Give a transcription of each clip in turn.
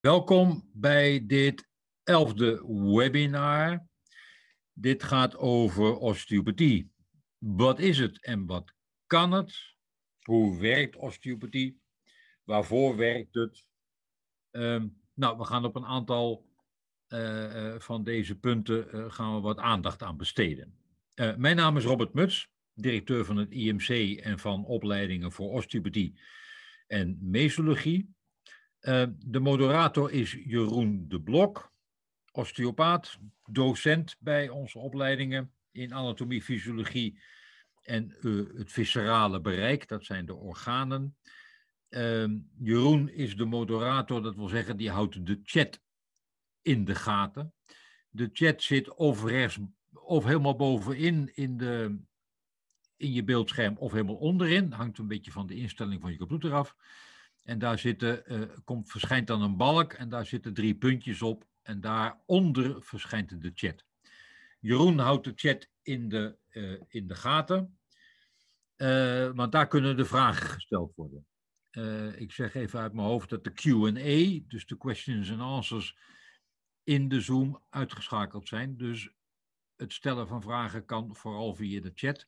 Welkom bij dit elfde webinar. Dit gaat over osteopathie. Wat is het en wat kan het? Hoe werkt osteopathie? Waarvoor werkt het? Ehm, nou, we gaan op een aantal eh, eh, van deze punten eh, gaan we wat aandacht aan besteden. mijn naam is Robert Muts, directeur van het IMC en van opleidingen voor osteopathie en mesologie. Eh, de moderator is Jeroen de Blok, osteopaat, docent bij onze opleidingen in anatomie, fysiologie en eh, het viscerale bereik, dat zijn de organen. Ehm, Jeroen is de moderator, dat wil zeggen, die houdt de chat in de gaten. De chat zit of rechts of helemaal bovenin in, de, in je beeldscherm of helemaal onderin. Hangt een beetje van de instelling van je computer af. En daar zitten, eh, komt, verschijnt dan een balk en daar zitten drie puntjes op. En daaronder verschijnt de chat. Jeroen houdt de chat in de, eh, in de gaten. Uh, want daar kunnen de vragen gesteld worden. ik zeg even uit mijn hoofd dat de QA, dus de questions and answers, in de Zoom uitgeschakeld zijn. Dus het stellen van vragen kan vooral via de chat.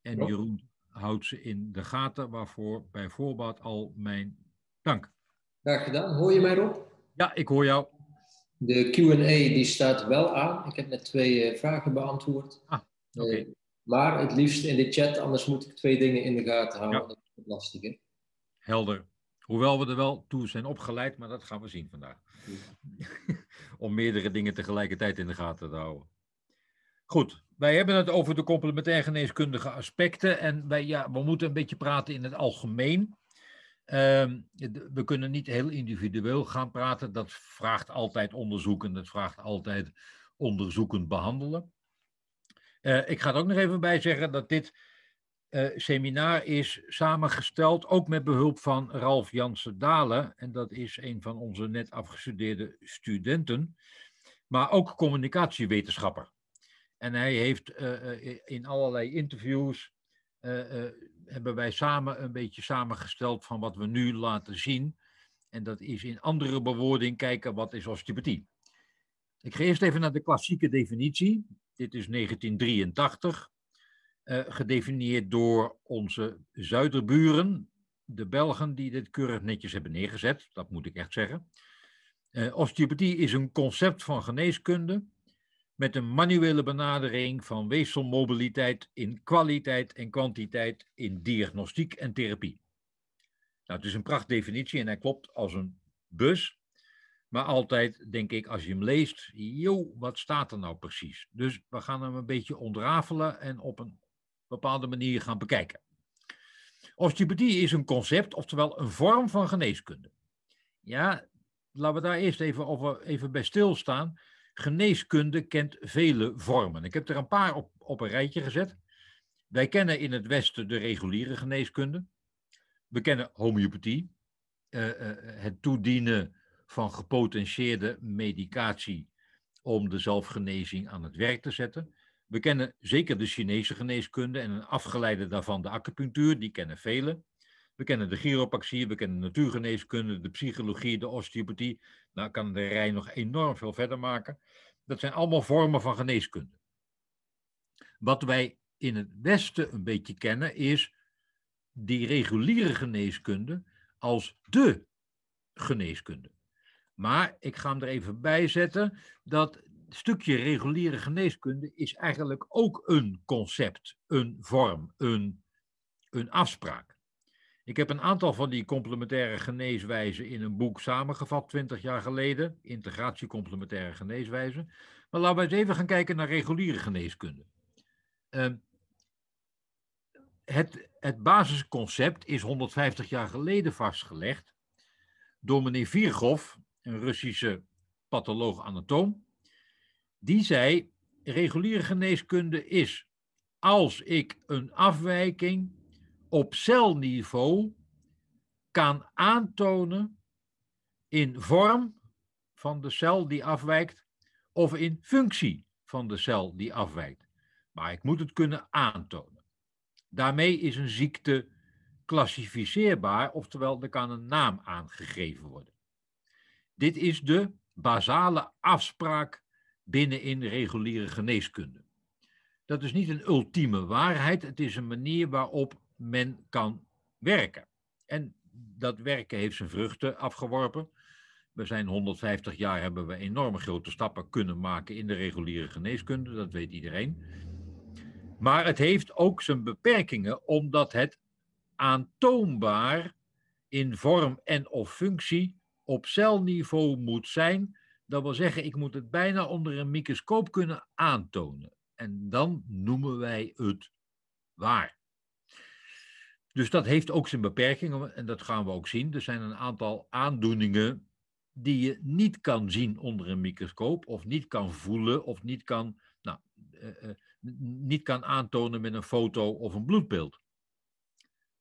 En Jeroen houdt ze in de gaten, waarvoor bij voorbaat al mijn Dank. Graag gedaan. Hoor je mij, Rob? Ja, ik hoor jou. De Q&A die staat wel aan. Ik heb net twee eh, vragen beantwoord. Ah, oké. Eh, maar het liefst in de chat, anders moet ik twee dingen in de gaten houden. Ja. Dat is lastig, hè? Helder. Hoewel we er wel toe zijn opgeleid, maar dat gaan we zien vandaag. Om meerdere dingen tegelijkertijd in de gaten te houden. Goed, wij hebben het over de complementair geneeskundige aspecten. En wij, ja, we moeten een beetje praten in het algemeen. Ehm, we kunnen niet heel individueel gaan praten. Dat vraagt altijd onderzoek en dat vraagt altijd onderzoekend behandelen. Eh, ik ga er ook nog even bij zeggen dat dit eh, seminar is samengesteld, ook met behulp van Ralf Jansen Dalen. En dat is een van onze net afgestudeerde studenten, maar ook communicatiewetenschapper. En hij heeft eh, in allerlei interviews hebben wij samen een beetje samengesteld van wat we nu laten zien. En dat is in andere bewoording kijken wat is osteopathie. Ik ga eerst even naar de klassieke definitie. Dit is 1983, eh, gedefinieerd door onze zuiderburen, de Belgen, die dit keurig netjes hebben neergezet. Dat moet ik echt zeggen. Uh, eh, osteopathie is een concept van geneeskunde met een manuele benadering van weefselmobiliteit in kwaliteit en kwantiteit in diagnostiek en therapie. Nou, het is een prachtdefinitie en hij klopt als een bus. Maar altijd denk ik, als je hem leest, joh, wat staat er nou precies? Dus we gaan hem een beetje ontrafelen en op een bepaalde manier gaan bekijken. Osteopathie is een concept, oftewel een vorm van geneeskunde. Ja, laten we daar eerst even, over, even bij stilstaan. Geneeskunde kent vele vormen. Ik heb er een paar op, op een rijtje gezet. Wij kennen in het Westen de reguliere geneeskunde. We kennen homeopathie, eh, eh, het toedienen van gepotentieerde medicatie om de zelfgenezing aan het werk te zetten. We kennen zeker de Chinese geneeskunde en een afgeleide daarvan de acupunctuur, die kennen velen. We kennen de chiropractie, we kennen de natuurgeneeskunde, de psychologie, de osteopathie. Nou, kan de rij nog enorm veel verder maken. Dat zijn allemaal vormen van geneeskunde. Wat wij in het Westen een beetje kennen is die reguliere geneeskunde als de geneeskunde. Maar ik ga hem er even bij zetten dat stukje reguliere geneeskunde is eigenlijk ook een concept, een vorm, een, een afspraak. Ik heb een aantal van die complementaire geneeswijzen in een boek samengevat 20 jaar geleden, Integratie Complementaire Geneeswijzen. Maar laten we eens even gaan kijken naar reguliere geneeskunde. Ehm, het, het, basisconcept is 150 jaar geleden vastgelegd door meneer Virgoff, een Russische patholoog-anatoom. Die zei, reguliere geneeskunde is als ik een afwijking op celniveau kan aantonen in vorm van de cel die afwijkt of in functie van de cel die afwijkt. Maar ik moet het kunnen aantonen. Daarmee is een ziekte klassificeerbaar, oftewel er kan een naam aangegeven worden. Dit is de basale afspraak binnenin reguliere geneeskunde. Dat is niet een ultieme waarheid, het is een manier waarop men kan werken. En dat werken heeft zijn vruchten afgeworpen. We zijn 150 jaar hebben we enorme grote stappen kunnen maken in de reguliere geneeskunde, dat weet iedereen. Maar het heeft ook zijn beperkingen, omdat het aantoonbaar in vorm en of functie op celniveau moet zijn. Dat wil zeggen, ik moet het bijna onder een microscoop kunnen aantonen. En dan noemen wij het waar. Dus dat heeft ook zijn beperkingen en dat gaan we ook zien. Er zijn een aantal aandoeningen die je niet kan zien onder een microscoop of niet kan voelen of niet kan, nou, eh, eh, niet kan aantonen met een foto of een bloedbeeld.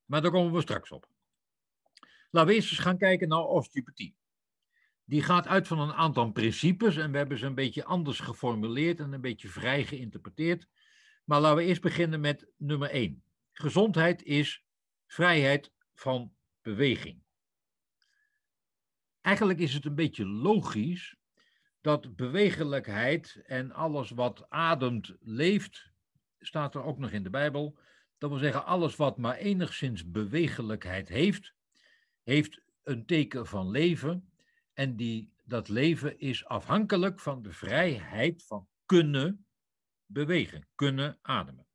Maar daar komen we straks op. Laten we eerst eens gaan kijken naar osteopathie. Die gaat uit van een aantal principes en we hebben ze een beetje anders geformuleerd en een beetje vrij geïnterpreteerd. Maar laten we eerst beginnen met nummer 1. Gezondheid is vrijheid van beweging. Eigenlijk is het een beetje logisch dat bewegelijkheid en alles wat ademt leeft, staat er ook nog in de Bijbel. Dat wil zeggen, alles wat maar enigszins bewegelijkheid heeft, heeft een teken van leven. En die, dat leven is afhankelijk van de vrijheid van kunnen bewegen, kunnen ademen.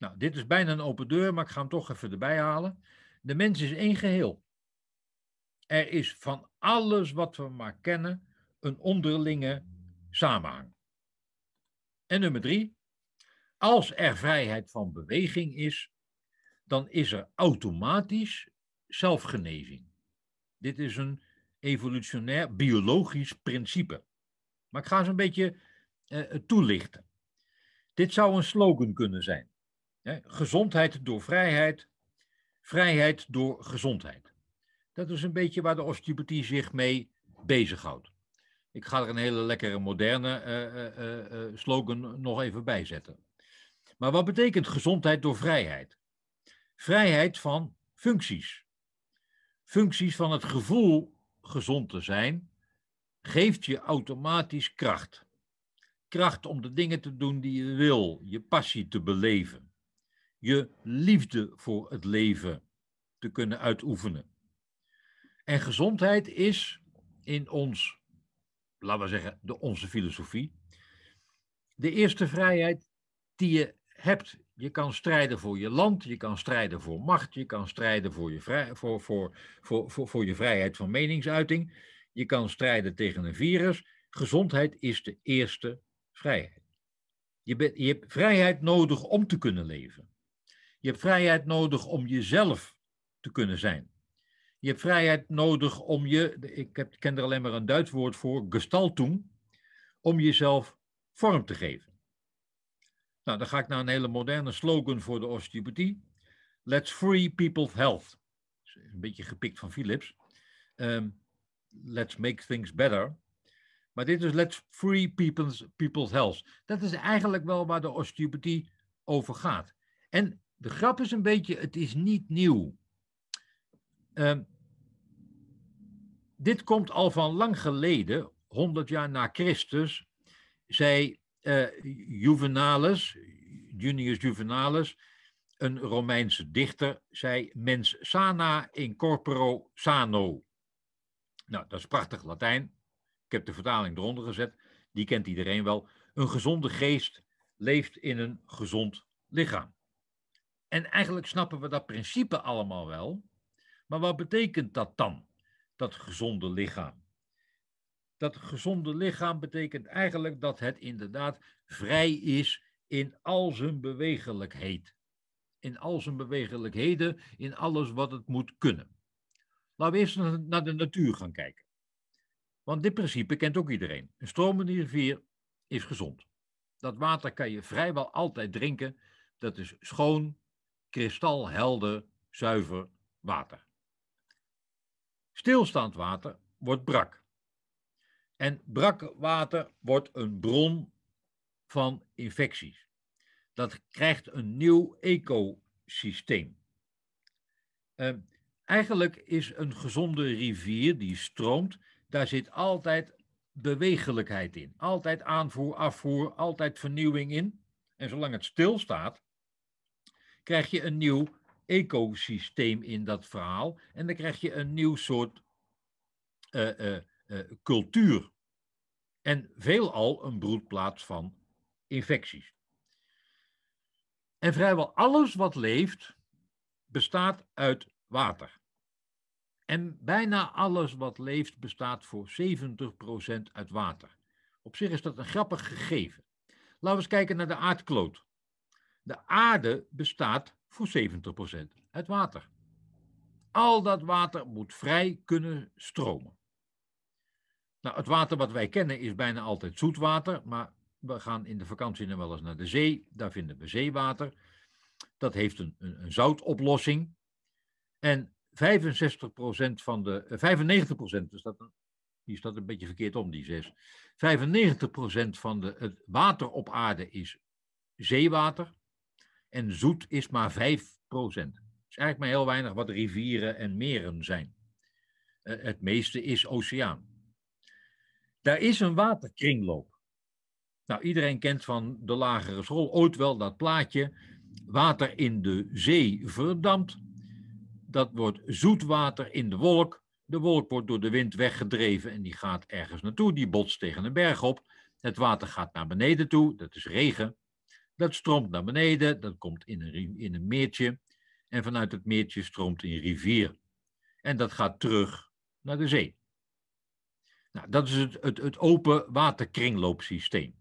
Nou, dit is bijna een open deur, maar ik ga hem toch even erbij halen. De mens is één geheel. Er is van alles wat we maar kennen een onderlinge samenhang. En nummer drie, als er vrijheid van beweging is, dan is er automatisch zelfgenezing. Dit is een evolutionair biologisch principe. Maar ik ga ze een beetje eh, toelichten. Dit zou een slogan kunnen zijn gezondheid door vrijheid, vrijheid door gezondheid. Dat is een beetje waar de osteopathie zich mee bezighoudt. Ik ga er een hele lekkere moderne eh, eh, eh, slogan nog even bij zetten. Maar wat betekent gezondheid door vrijheid? Vrijheid van functies. Functies van het gevoel gezond te zijn geeft je automatisch kracht. Kracht om de dingen te doen die je wil, je passie te beleven je liefde voor het leven te kunnen uitoefenen. En gezondheid is in ons, laten we zeggen, de, onze filosofie, de eerste vrijheid die je hebt. Je kan strijden voor je land, je kan strijden voor macht, je kan strijden voor je, voor, voor, voor, voor, je vrijheid van meningsuiting, je kan strijden tegen een virus. Gezondheid is de eerste vrijheid. Je, je hebt vrijheid nodig om te kunnen leven. Je hebt vrijheid nodig om jezelf te kunnen zijn. Je hebt vrijheid nodig om je, ik heb, ken er alleen maar een Duits woord voor, gestaltung, om jezelf vorm te geven. Nou, dan ga ik naar een hele moderne slogan voor de osteopathie. Let's free people's health. Een beetje gepikt van Philips. Ehm, let's make things better. Maar dit is let's free people's, people's health. Dat is eigenlijk wel waar de osteopathie over gaat. En de grap is een beetje, het is niet nieuw. Ehm, dit komt al van lang geleden, 100 jaar na Christus, zei eh, Juvenalis, Junius Juvenalis, een Romeinse dichter, zei mens sana in corporo sano. Nou, dat is prachtig Latijn. Ik heb de vertaling eronder gezet. Die kent iedereen wel. Een gezonde geest leeft in een gezond lichaam. En eigenlijk snappen we dat principe allemaal wel. Maar wat betekent dat dan? Dat gezonde lichaam. Dat gezonde lichaam betekent eigenlijk dat het inderdaad vrij is in al zijn bewegelijkheden, In al zijn bewegelijkheden, in alles wat het moet kunnen. Laten we eerst naar de natuur gaan kijken. Want dit principe kent ook iedereen. Een stromende rivier is gezond. Dat water kan je vrijwel altijd drinken. Dat is schoon, kristalhelder, zuiver water. Stilstaand water wordt brak. En brak water wordt een bron van infecties. Dat krijgt een nieuw ecosysteem. Ehm, eigenlijk is een gezonde rivier die stroomt, daar zit altijd bewegelijkheid in. Altijd aanvoer, afvoer, altijd vernieuwing in. En zolang het stilstaat, krijg je een nieuw ecosysteem in dat verhaal. En dan krijg je een nieuw soort eh, eh, eh, cultuur. En veelal een broedplaats van infecties. En vrijwel alles wat leeft bestaat uit water. En bijna alles wat leeft bestaat voor 70% uit water. Op zich is dat een grappig gegeven. Laten we eens kijken naar de aardkloot. De aarde bestaat voor 70% uit water. Al dat water moet vrij kunnen stromen. Nou, het water wat wij kennen is bijna altijd zoetwater, maar we gaan in de vakantie dan wel eens naar de zee. Daar vinden we zeewater. Dat heeft een, een, zoutoplossing. En 65% van de, 95% eh, dus dat hier staat een beetje verkeerd om, die 6. 95% van de, het water op aarde is zeewater en zoet is maar 5 procent. is eigenlijk maar heel weinig wat rivieren en meren zijn. Eh, het meeste is oceaan. Daar is een waterkringloop. Nou, iedereen kent van de lagere school ooit wel dat plaatje. Water in de zee verdampt. Dat wordt zoet water in de wolk. De wolk wordt door de wind weggedreven en die gaat ergens naartoe. Die botst tegen een berg op. Het water gaat naar beneden toe, dat is regen. Dat stroomt naar beneden, dat komt in een, in een meertje en vanuit het meertje stroomt een rivier. En dat gaat terug naar de zee. Nou, dat is het, het, het open waterkringloopsysteem.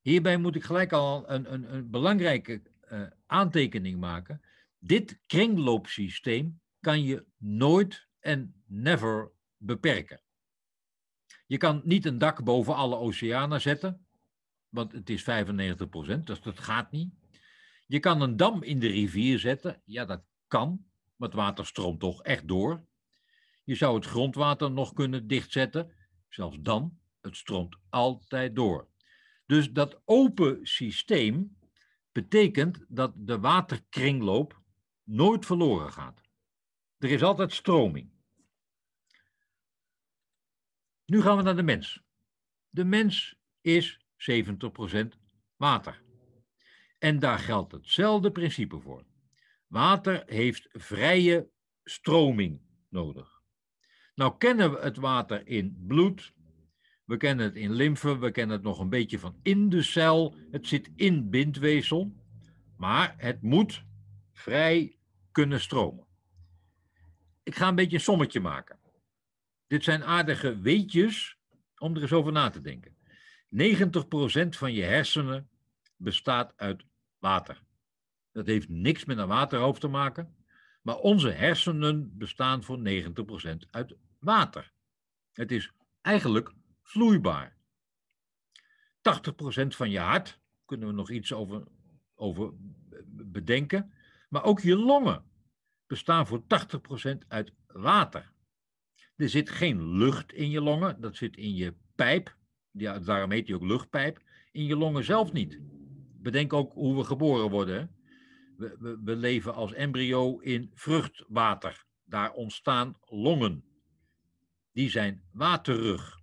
Hierbij moet ik gelijk al een, een, een belangrijke eh, aantekening maken. Dit kringloopsysteem kan je nooit en never beperken. Je kan niet een dak boven alle oceanen zetten want het is 95 dus dat gaat niet. Je kan een dam in de rivier zetten, ja dat kan, maar het water stroomt toch echt door. Je zou het grondwater nog kunnen dichtzetten, zelfs dan, het stroomt altijd door. Dus dat open systeem betekent dat de waterkringloop nooit verloren gaat. Er is altijd stroming. Nu gaan we naar de mens. De mens is 70% water. En daar geldt hetzelfde principe voor. Water heeft vrije stroming nodig. Nou kennen we het water in bloed, we kennen het in lymfe, we kennen het nog een beetje van in de cel, het zit in bindweefsel, maar het moet vrij kunnen stromen. Ik ga een beetje een sommetje maken. Dit zijn aardige weetjes om er eens over na te denken. 90% van je hersenen bestaat uit water. Dat heeft niks met een waterhoofd te maken, maar onze hersenen bestaan voor 90% uit water. Het is eigenlijk vloeibaar. 80% van je hart, kunnen we nog iets over, over bedenken, maar ook je longen bestaan voor 80% uit water. Er zit geen lucht in je longen, dat zit in je pijp, ja, daarom heet die ook luchtpijp, in je longen zelf niet. Bedenk ook hoe we geboren worden. We, we, leven als embryo in vruchtwater. Daar ontstaan longen. Die zijn waterrug.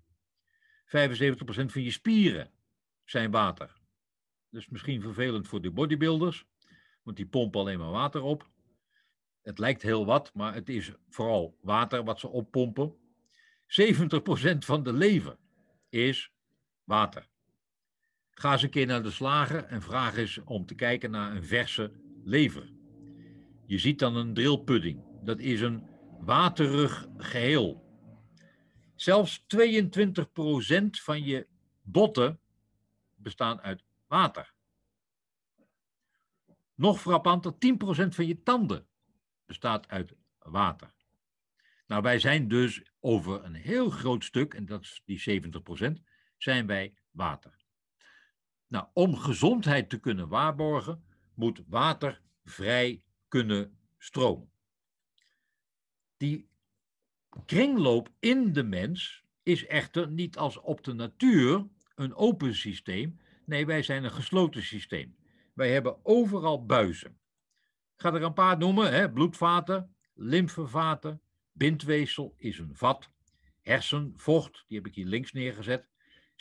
75% van je spieren zijn water. Dat is misschien vervelend voor de bodybuilders, want die pompen alleen maar water op. Het lijkt heel wat, maar het is vooral water wat ze oppompen. 70% van de lever is water. Ga eens een keer naar de slager en vraag eens om te kijken naar een verse lever. Je ziet dan een drillpudding. Dat is een waterig geheel. Zelfs 22% van je botten bestaan uit water. Nog frappanter, 10% van je tanden bestaat uit water. Nou, wij zijn dus over een heel groot stuk, en dat is die 70%, zijn wij water. Nou, om gezondheid te kunnen waarborgen, moet water vrij kunnen stromen. Die kringloop in de mens is echter niet als op de natuur een open systeem. Nee, wij zijn een gesloten systeem. Wij hebben overal buizen. Ik ga er een paar noemen: hè? bloedvaten, lymfevaten, bindweefsel is een vat, hersenvocht, die heb ik hier links neergezet,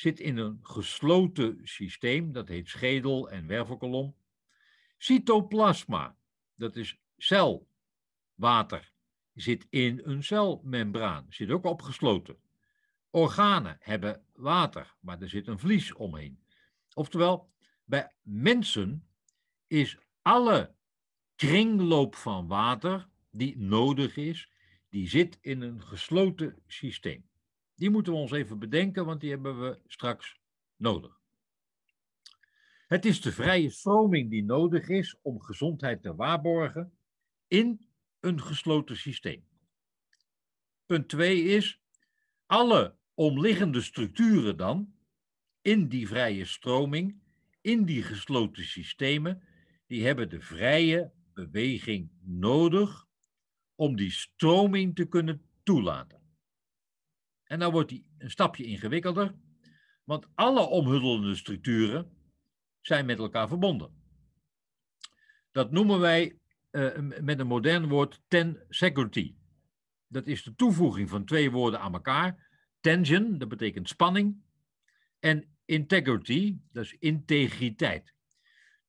zit in een gesloten systeem, dat heet schedel en wervelkolom. Cytoplasma, dat is celwater, zit in een celmembraan, zit ook opgesloten. Organen hebben water, maar er zit een vlies omheen. Oftewel, bij mensen is alle kringloop van water die nodig is, die zit in een gesloten systeem. Die moeten we ons even bedenken, want die hebben we straks nodig. Het is de vrije stroming die nodig is om gezondheid te waarborgen in een gesloten systeem. Punt 2 is, alle omliggende structuren dan, in die vrije stroming, in die gesloten systemen, die hebben de vrije beweging nodig om die stroming te kunnen toelaten. En dan wordt die een stapje ingewikkelder, want alle omhuddelende structuren zijn met elkaar verbonden. Dat noemen wij eh, met een modern woord security. Dat is de toevoeging van twee woorden aan elkaar. Tension, dat betekent spanning, en integrity, dat is integriteit.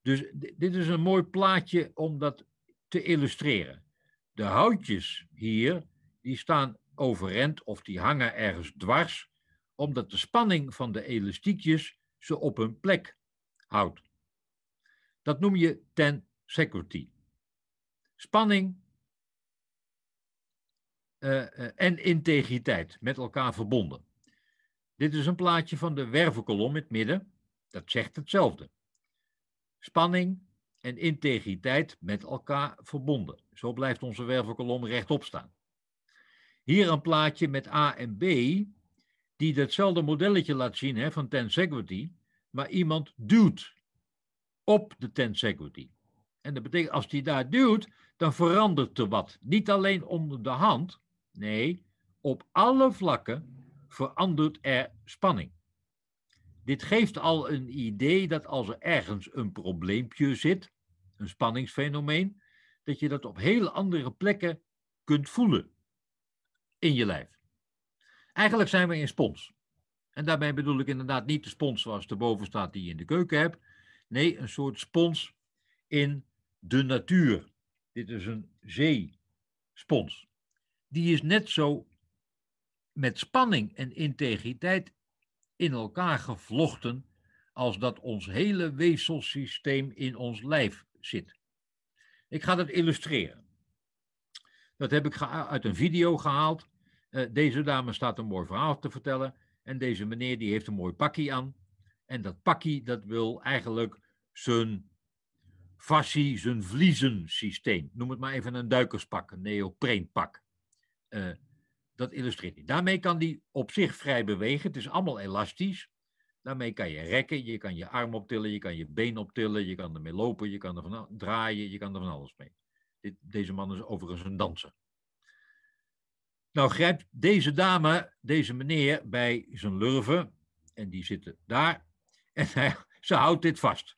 Dus dit is een mooi plaatje om dat te illustreren. De houtjes hier, die staan overrent of die hangen ergens dwars, omdat de spanning van de elastiekjes ze op hun plek houdt. Dat noem je security. Spanning eh, eh, en integriteit met elkaar verbonden. Dit is een plaatje van de wervelkolom in het midden. Dat zegt hetzelfde. Spanning en integriteit met elkaar verbonden. Zo blijft onze wervelkolom rechtop staan. Hier een plaatje met A en B, die datzelfde modelletje laat zien hè, van tensequity, maar iemand duwt op de tensequity. En dat betekent, als die daar duwt, dan verandert er wat. Niet alleen onder de hand, nee, op alle vlakken verandert er spanning. Dit geeft al een idee dat als er ergens een probleempje zit, een spanningsfenomeen, dat je dat op hele andere plekken kunt voelen in je lijf. Eigenlijk zijn we in spons. En daarbij bedoel ik inderdaad niet de spons zoals boven staat die je in de keuken hebt. Nee, een soort spons in de natuur. Dit is een zeespons. Die is net zo met spanning en integriteit in elkaar gevlochten als dat ons hele weefselsysteem in ons lijf zit. Ik ga dat illustreren. Dat heb ik uit een video gehaald eh, deze dame staat een mooi verhaal te vertellen. En deze meneer die heeft een mooi pakkie aan. En dat pakje dat wil eigenlijk zijn fascie, zijn systeem, Noem het maar even een duikerspak, een neopreenpak. Uh, dat illustreert hij. Daarmee kan die op zich vrij bewegen. Het is allemaal elastisch. Daarmee kan je rekken, je kan je arm optillen, je kan je been optillen, je kan ermee lopen, je kan er van draaien, je kan er van alles mee. Dit, deze man is overigens een danser. Nou grijpt deze dame, deze meneer, bij zijn lurven. En die zitten daar. En hij, ze houdt dit vast.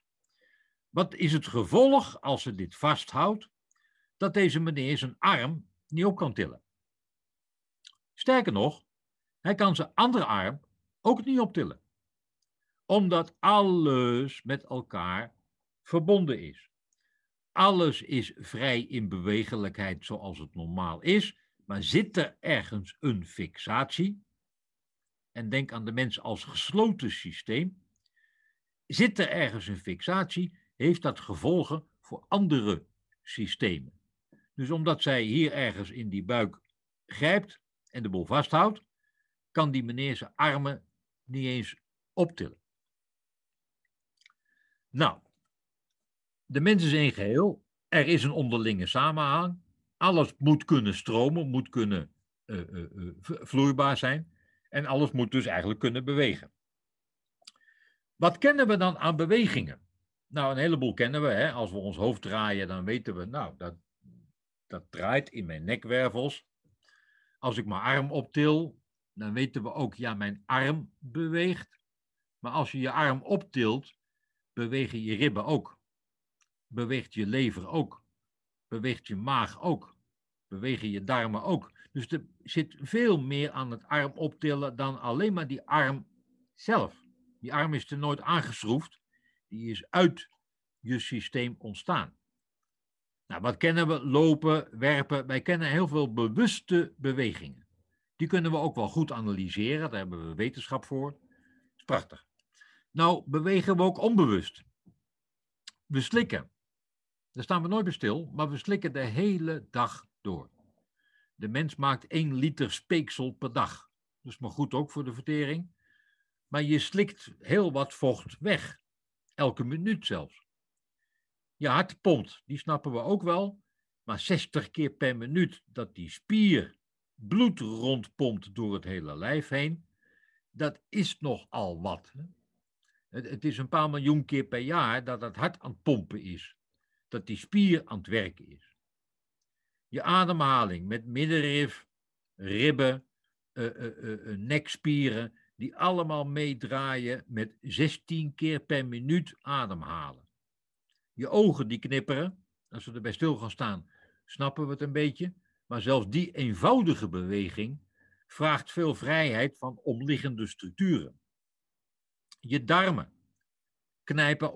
Wat is het gevolg als ze dit vasthoudt? Dat deze meneer zijn arm niet op kan tillen. Sterker nog, hij kan zijn andere arm ook niet optillen. Omdat alles met elkaar verbonden is. Alles is vrij in bewegelijkheid zoals het normaal is. Maar zit er ergens een fixatie? En denk aan de mens als gesloten systeem. Zit er ergens een fixatie, heeft dat gevolgen voor andere systemen. Dus omdat zij hier ergens in die buik grijpt en de boel vasthoudt, kan die meneer zijn armen niet eens optillen. Nou, de mens is een geheel. Er is een onderlinge samenhang. Alles moet kunnen stromen, moet kunnen eh, eh, eh, vloeibaar zijn. En alles moet dus eigenlijk kunnen bewegen. Wat kennen we dan aan bewegingen? Nou, een heleboel kennen we. Hè? Als we ons hoofd draaien, dan weten we, nou, dat, dat draait in mijn nekwervels. Als ik mijn arm optil, dan weten we ook, ja, mijn arm beweegt. Maar als je je arm optilt, bewegen je ribben ook. Beweegt je lever ook beweegt je maag ook. Bewegen je darmen ook. Dus er zit veel meer aan het arm optillen dan alleen maar die arm zelf. Die arm is er nooit aangeschroefd. Die is uit je systeem ontstaan. Nou, wat kennen we? Lopen, werpen. Wij kennen heel veel bewuste bewegingen. Die kunnen we ook wel goed analyseren. Daar hebben we wetenschap voor. is prachtig. Nou, bewegen we ook onbewust. We slikken. Daar staan we nooit bij stil, maar we slikken de hele dag door. De mens maakt 1 liter speeksel per dag. Dus maar goed ook voor de vertering. Maar je slikt heel wat vocht weg. Elke minuut zelfs. Je hart pompt, die snappen we ook wel. Maar 60 keer per minuut dat die spier bloed rondpompt door het hele lijf heen, dat is nogal wat. het is een paar miljoen keer per jaar dat het hart aan het pompen is dat die spier aan het werken is. Je ademhaling met middenrif, ribben, eh, eh, eh, nekspieren, die allemaal meedraaien met 16 keer per minuut ademhalen. Je ogen die knipperen, als we erbij stil gaan staan, snappen we het een beetje. Maar zelfs die eenvoudige beweging vraagt veel vrijheid van omliggende structuren. Je darmen, knijpen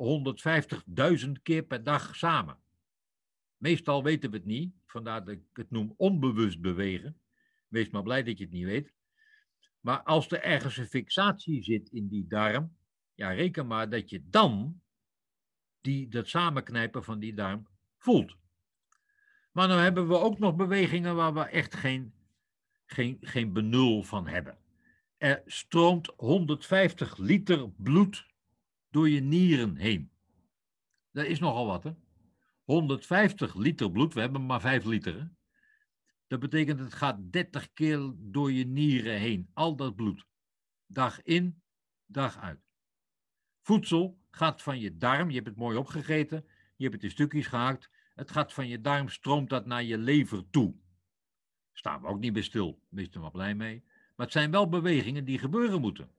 150.000 keer per dag samen. Meestal weten we het niet, vandaar dat ik het noem onbewust bewegen. Wees maar blij dat je het niet weet. Maar als er ergens een fixatie zit in die darm, ja, reken maar dat je dan die, dat samenknijpen van die darm voelt. Maar dan nou hebben we ook nog bewegingen waar we echt geen, geen, geen benul van hebben. Er stroomt 150 liter bloed door je nieren heen. Dat is nogal wat, hè? 150 liter bloed, we hebben maar 5 liter. Dat betekent het gaat 30 keer door je nieren heen. Al dat bloed. Dag in, dag uit. Voedsel gaat van je darm, je hebt het mooi opgegeten, je hebt het in stukjes gehaakt. Het gaat van je darm, stroomt dat naar je lever toe. Staan we ook niet meer stil, wees er maar blij mee. Maar het zijn wel bewegingen die gebeuren moeten.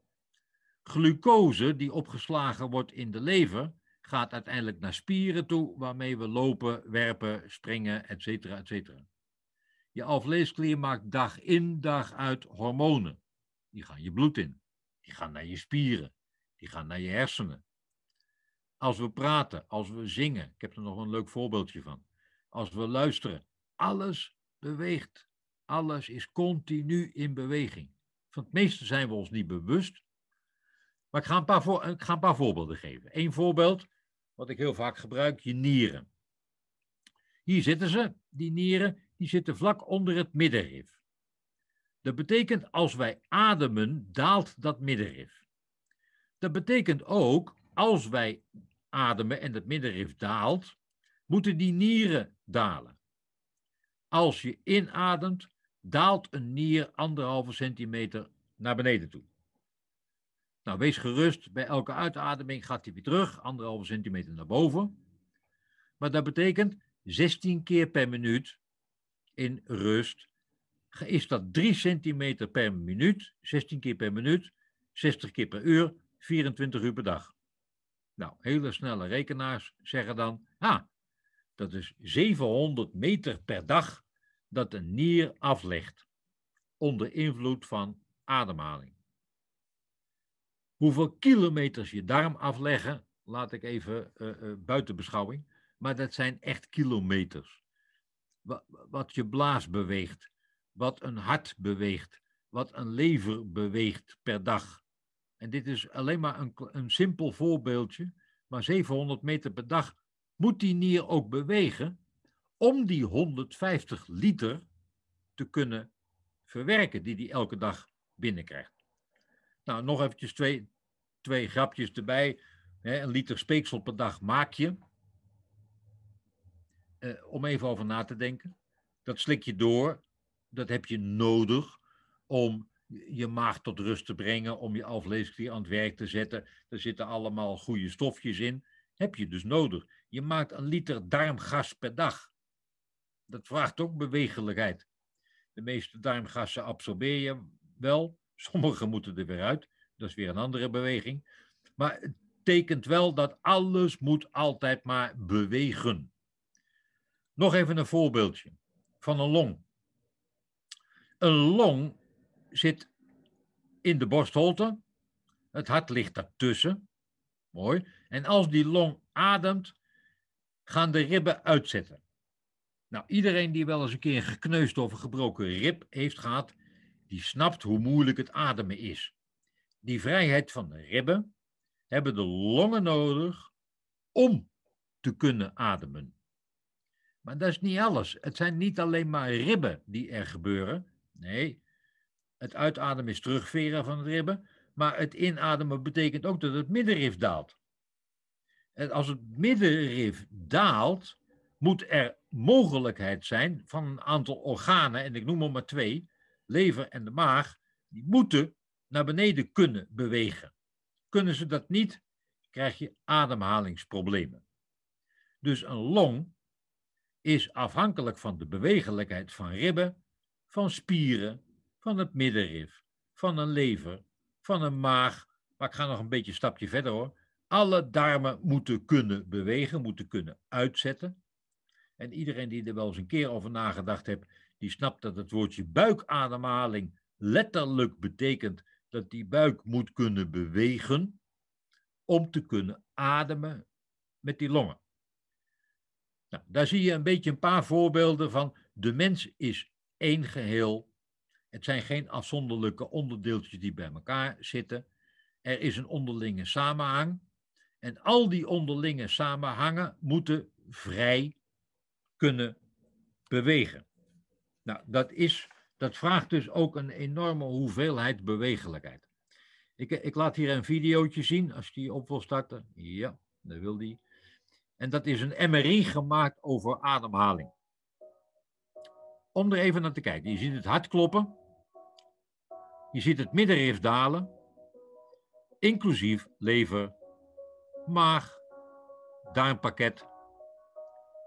Glucose die opgeslagen wordt in de lever gaat uiteindelijk naar spieren toe, waarmee we lopen, werpen, springen, etc. Etcetera, etcetera. Je alvleesklier maakt dag in dag uit hormonen. Die gaan je bloed in, die gaan naar je spieren, die gaan naar je hersenen. Als we praten, als we zingen, ik heb er nog een leuk voorbeeldje van. Als we luisteren, alles beweegt. Alles is continu in beweging. Van het meeste zijn we ons niet bewust, maar ik ga een paar, voor, ik ga een paar voorbeelden geven. Eén voorbeeld, wat ik heel vaak gebruik, je nieren. Hier zitten ze, die nieren, die zitten vlak onder het middenrif. Dat betekent als wij ademen, daalt dat middenrif. Dat betekent ook, als wij ademen en het middenrif daalt, moeten die nieren dalen. Als je inademt, daalt een nier anderhalve centimeter naar beneden toe. Nou, wees gerust, bij elke uitademing gaat hij weer terug, anderhalve centimeter naar boven. Maar dat betekent 16 keer per minuut in rust. Is dat 3 centimeter per minuut, 16 keer per minuut, 60 keer per uur, 24 uur per dag. Nou, hele snelle rekenaars zeggen dan, ah, dat is 700 meter per dag dat een nier aflegt onder invloed van ademhaling. Hoeveel kilometers je darm afleggen, laat ik even eh, eh, buiten beschouwing. Maar dat zijn echt kilometers. Wat, je blaas beweegt, wat een hart beweegt, wat een lever beweegt per dag. En dit is alleen maar een, een simpel voorbeeldje, maar 700 meter per dag moet die nier ook bewegen om die 150 liter te kunnen verwerken die die elke dag binnenkrijgt. Nou, nog eventjes twee, twee grapjes erbij. Hè, een liter speeksel per dag maak je. Eh, om even over na te denken. Dat slik je door. Dat heb je nodig om je maag tot rust te brengen, om je alvleesklier aan het werk te zetten. Daar zitten allemaal goede stofjes in. Heb je dus nodig. Je maakt een liter darmgas per dag. Dat vraagt ook bewegelijkheid. De meeste darmgassen absorbeer je wel, Sommigen moeten er weer uit. Dat is weer een andere beweging. Maar het tekent wel dat alles moet altijd maar bewegen. Nog even een voorbeeldje van een long. Een long zit in de borstholte. Het hart ligt daartussen. Mooi. En als die long ademt, gaan de ribben uitzetten. Nou, iedereen die wel eens een keer een gekneusd of een gebroken rib heeft gehad, die snapt hoe moeilijk het ademen is. Die vrijheid van de ribben hebben de longen nodig om te kunnen ademen. Maar dat is niet alles. Het zijn niet alleen maar ribben die er gebeuren. Nee, het uitademen is terugveren van het ribben. Maar het inademen betekent ook dat het middenrif daalt. En als het middenrif daalt, moet er mogelijkheid zijn van een aantal organen, en ik noem er maar twee, lever en de maag, die moeten naar beneden kunnen bewegen. Kunnen ze dat niet, krijg je ademhalingsproblemen. Dus een long is afhankelijk van de bewegelijkheid van ribben, van spieren, van het middenrif, van een lever, van een maag. Maar ik ga nog een beetje een stapje verder hoor. Alle darmen moeten kunnen bewegen, moeten kunnen uitzetten. En iedereen die er wel eens een keer over nagedacht heeft, die snapt dat het woordje buikademhaling letterlijk betekent dat die buik moet kunnen bewegen om te kunnen ademen met die longen. Nou, daar zie je een beetje een paar voorbeelden van. De mens is één geheel. Het zijn geen afzonderlijke onderdeeltjes die bij elkaar zitten. Er is een onderlinge samenhang. En al die onderlinge samenhangen moeten vrij kunnen bewegen. Nou, dat, is, dat vraagt dus ook een enorme hoeveelheid bewegelijkheid. Ik, eh, ik laat hier een videootje zien, als die op wil starten. Ja, dat wil die. En dat is een MRI gemaakt over ademhaling. Om er even naar te kijken. Je ziet het hart kloppen. Je ziet het middenrif dalen. Inclusief lever, maag, darmpakket.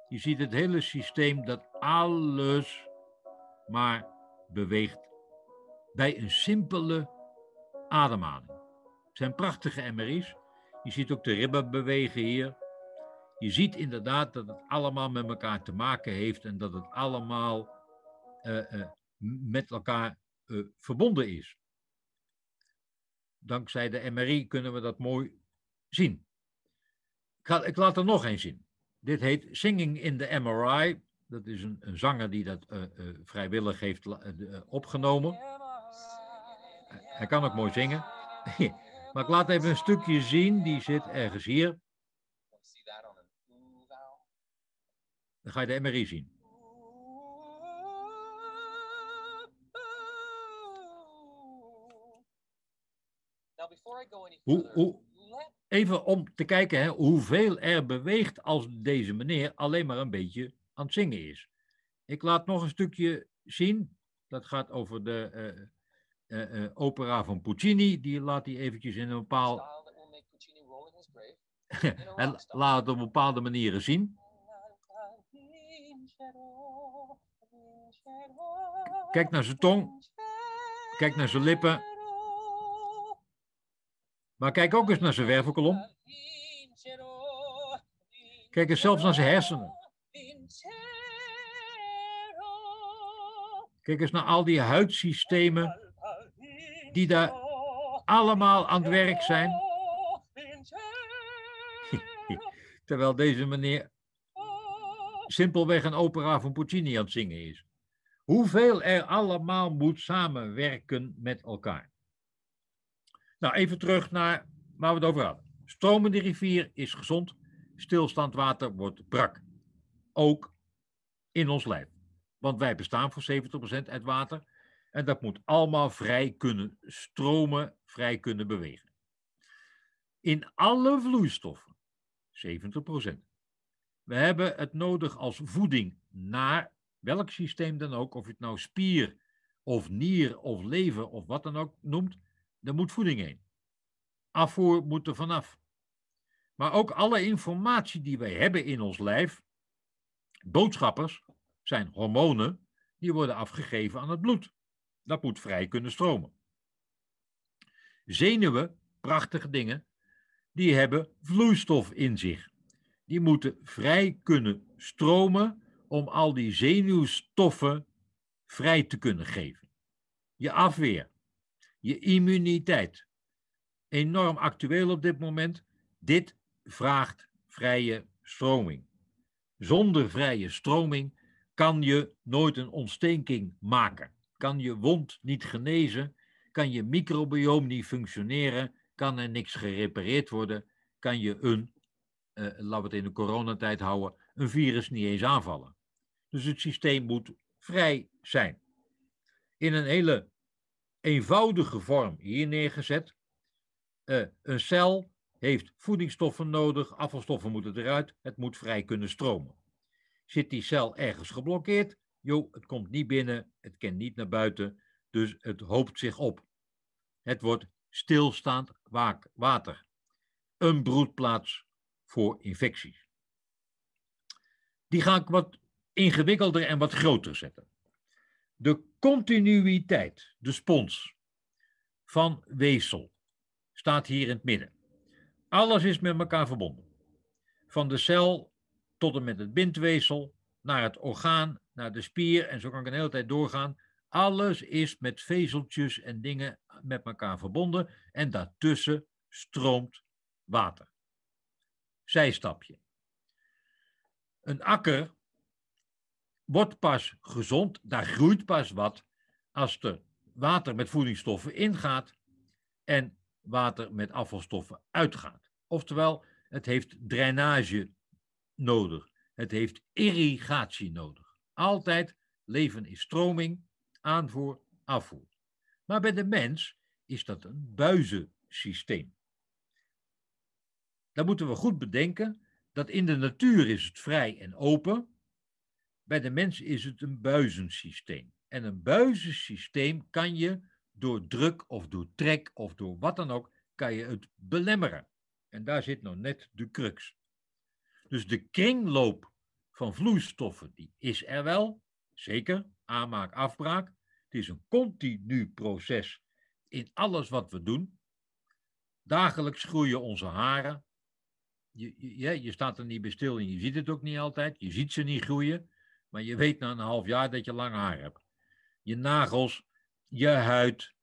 Je ziet het hele systeem dat alles maar beweegt bij een simpele ademhaling. Het zijn prachtige MRI's. Je ziet ook de ribben bewegen hier. Je ziet inderdaad dat het allemaal met elkaar te maken heeft en dat het allemaal eh, eh, met elkaar eh, verbonden is. Dankzij de MRI kunnen we dat mooi zien. Ik, laat er nog één zien. Dit heet Singing in the MRI dat is een, een zanger die dat eh, eh, vrijwillig heeft eh, opgenomen. Hij kan ook mooi zingen. maar ik laat even een stukje zien. Die zit ergens hier. Dan ga je de MRI zien. even om te kijken hè, hoeveel er beweegt als deze meneer alleen maar een beetje aan het zingen is. Ik laat nog een stukje zien. Dat gaat over de eh, eh, eh, opera van Puccini. Die laat hij eventjes in een bepaalde en laat het op bepaalde manieren zien. Kijk naar zijn tong. Kijk naar zijn lippen. Maar kijk ook eens naar zijn wervelkolom. Kijk eens zelfs naar zijn hersenen. Kijk eens naar al die huidsystemen die daar allemaal aan het werk zijn. Terwijl deze meneer simpelweg een opera van Puccini aan het zingen is. Hoeveel er allemaal moet samenwerken met elkaar. Nou, even terug naar waar we het over hadden. Stromende rivier is gezond, Stilstand water wordt brak. Ook in ons lijf. Want wij bestaan voor 70% uit water. En dat moet allemaal vrij kunnen stromen, vrij kunnen bewegen. In alle vloeistoffen, 70%. We hebben het nodig als voeding naar welk systeem dan ook, of je het nou spier of nier of lever of wat dan ook noemt, er moet voeding heen. Afvoer moet er vanaf. Maar ook alle informatie die wij hebben in ons lijf, boodschappers, zijn hormonen die worden afgegeven aan het bloed. Dat moet vrij kunnen stromen. Zenuwen, prachtige dingen, die hebben vloeistof in zich. Die moeten vrij kunnen stromen om al die zenuwstoffen vrij te kunnen geven. Je afweer, je immuniteit. Enorm actueel op dit moment. Dit vraagt vrije stroming. Zonder vrije stroming kan je nooit een ontsteking maken. Kan je wond niet genezen, kan je microbiome niet functioneren, kan er niks gerepareerd worden, kan je een, eh, laten we het in de coronatijd houden, een virus niet eens aanvallen. Dus het systeem moet vrij zijn. In een hele eenvoudige vorm hier neergezet. Eh, een cel heeft voedingsstoffen nodig, afvalstoffen moeten eruit, het moet vrij kunnen stromen. Zit die cel ergens geblokkeerd? Jo, het komt niet binnen, het kan niet naar buiten, dus het hoopt zich op. Het wordt stilstaand water. Een broedplaats voor infecties. Die ga ik wat ingewikkelder en wat groter zetten. De continuïteit, de spons van weefsel, staat hier in het midden. Alles is met elkaar verbonden. Van de cel tot en met het bindweefsel, naar het orgaan, naar de spier en zo kan ik een hele tijd doorgaan. Alles is met vezeltjes en dingen met elkaar verbonden en daartussen stroomt water. Zijstapje. Een akker wordt pas gezond, daar groeit pas wat als er water met voedingsstoffen ingaat en water met afvalstoffen uitgaat. Oftewel, het heeft drainage nodig. Het heeft irrigatie nodig. Altijd leven is stroming, aanvoer, afvoer. Maar bij de mens is dat een buizensysteem. Dan moeten we goed bedenken dat in de natuur is het vrij en open. Bij de mens is het een buizensysteem. En een buizensysteem kan je door druk of door trek of door wat dan ook, kan je het belemmeren. En daar zit nou net de crux. Dus de kringloop van vloeistoffen die is er wel, zeker, aanmaak, afbraak. Het is een continu proces in alles wat we doen. Dagelijks groeien onze haren. Je, je, je staat er niet bij stil en je ziet het ook niet altijd. Je ziet ze niet groeien, maar je weet na een half jaar dat je lang haar hebt. Je nagels, je huid.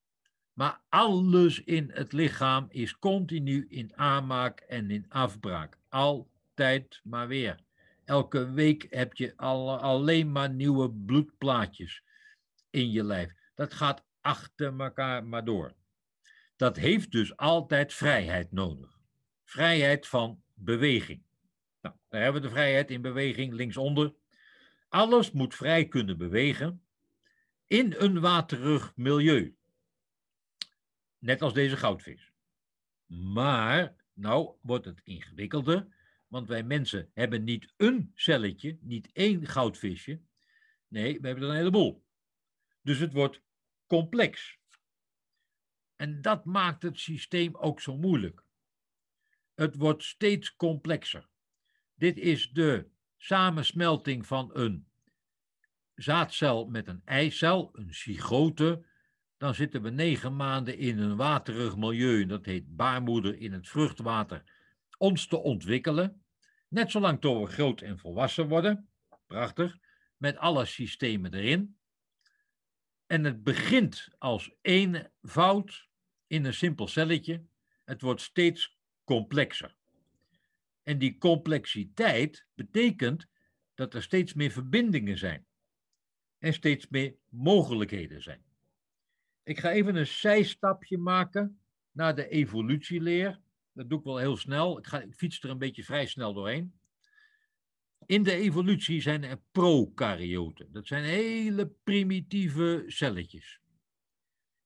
Maar alles in het lichaam is continu in aanmaak en in afbraak. Al tijd maar weer. Elke week heb je alleen maar nieuwe bloedplaatjes in je lijf. Dat gaat achter elkaar maar door. Dat heeft dus altijd vrijheid nodig. Vrijheid van beweging. Nou, daar hebben we de vrijheid in beweging linksonder. Alles moet vrij kunnen bewegen in een waterig milieu. Net als deze goudvis. Maar, nou wordt het ingewikkelder. Want wij mensen hebben niet een celletje, niet één goudvisje. Nee, we hebben er een heleboel. Dus het wordt complex. En dat maakt het systeem ook zo moeilijk. Het wordt steeds complexer. Dit is de samensmelting van een zaadcel met een eicel, een zygote. Dan zitten we negen maanden in een waterig milieu. En dat heet baarmoeder in het vruchtwater ons te ontwikkelen, net zolang tot we groot en volwassen worden, prachtig, met alle systemen erin. En het begint als één fout in een simpel celletje. Het wordt steeds complexer. En die complexiteit betekent dat er steeds meer verbindingen zijn en steeds meer mogelijkheden zijn. Ik ga even een zijstapje maken naar de evolutieleer dat doe ik wel heel snel. Ik, ga, fiets er een beetje vrij snel doorheen. In de evolutie zijn er prokaryoten. Dat zijn hele primitieve celletjes.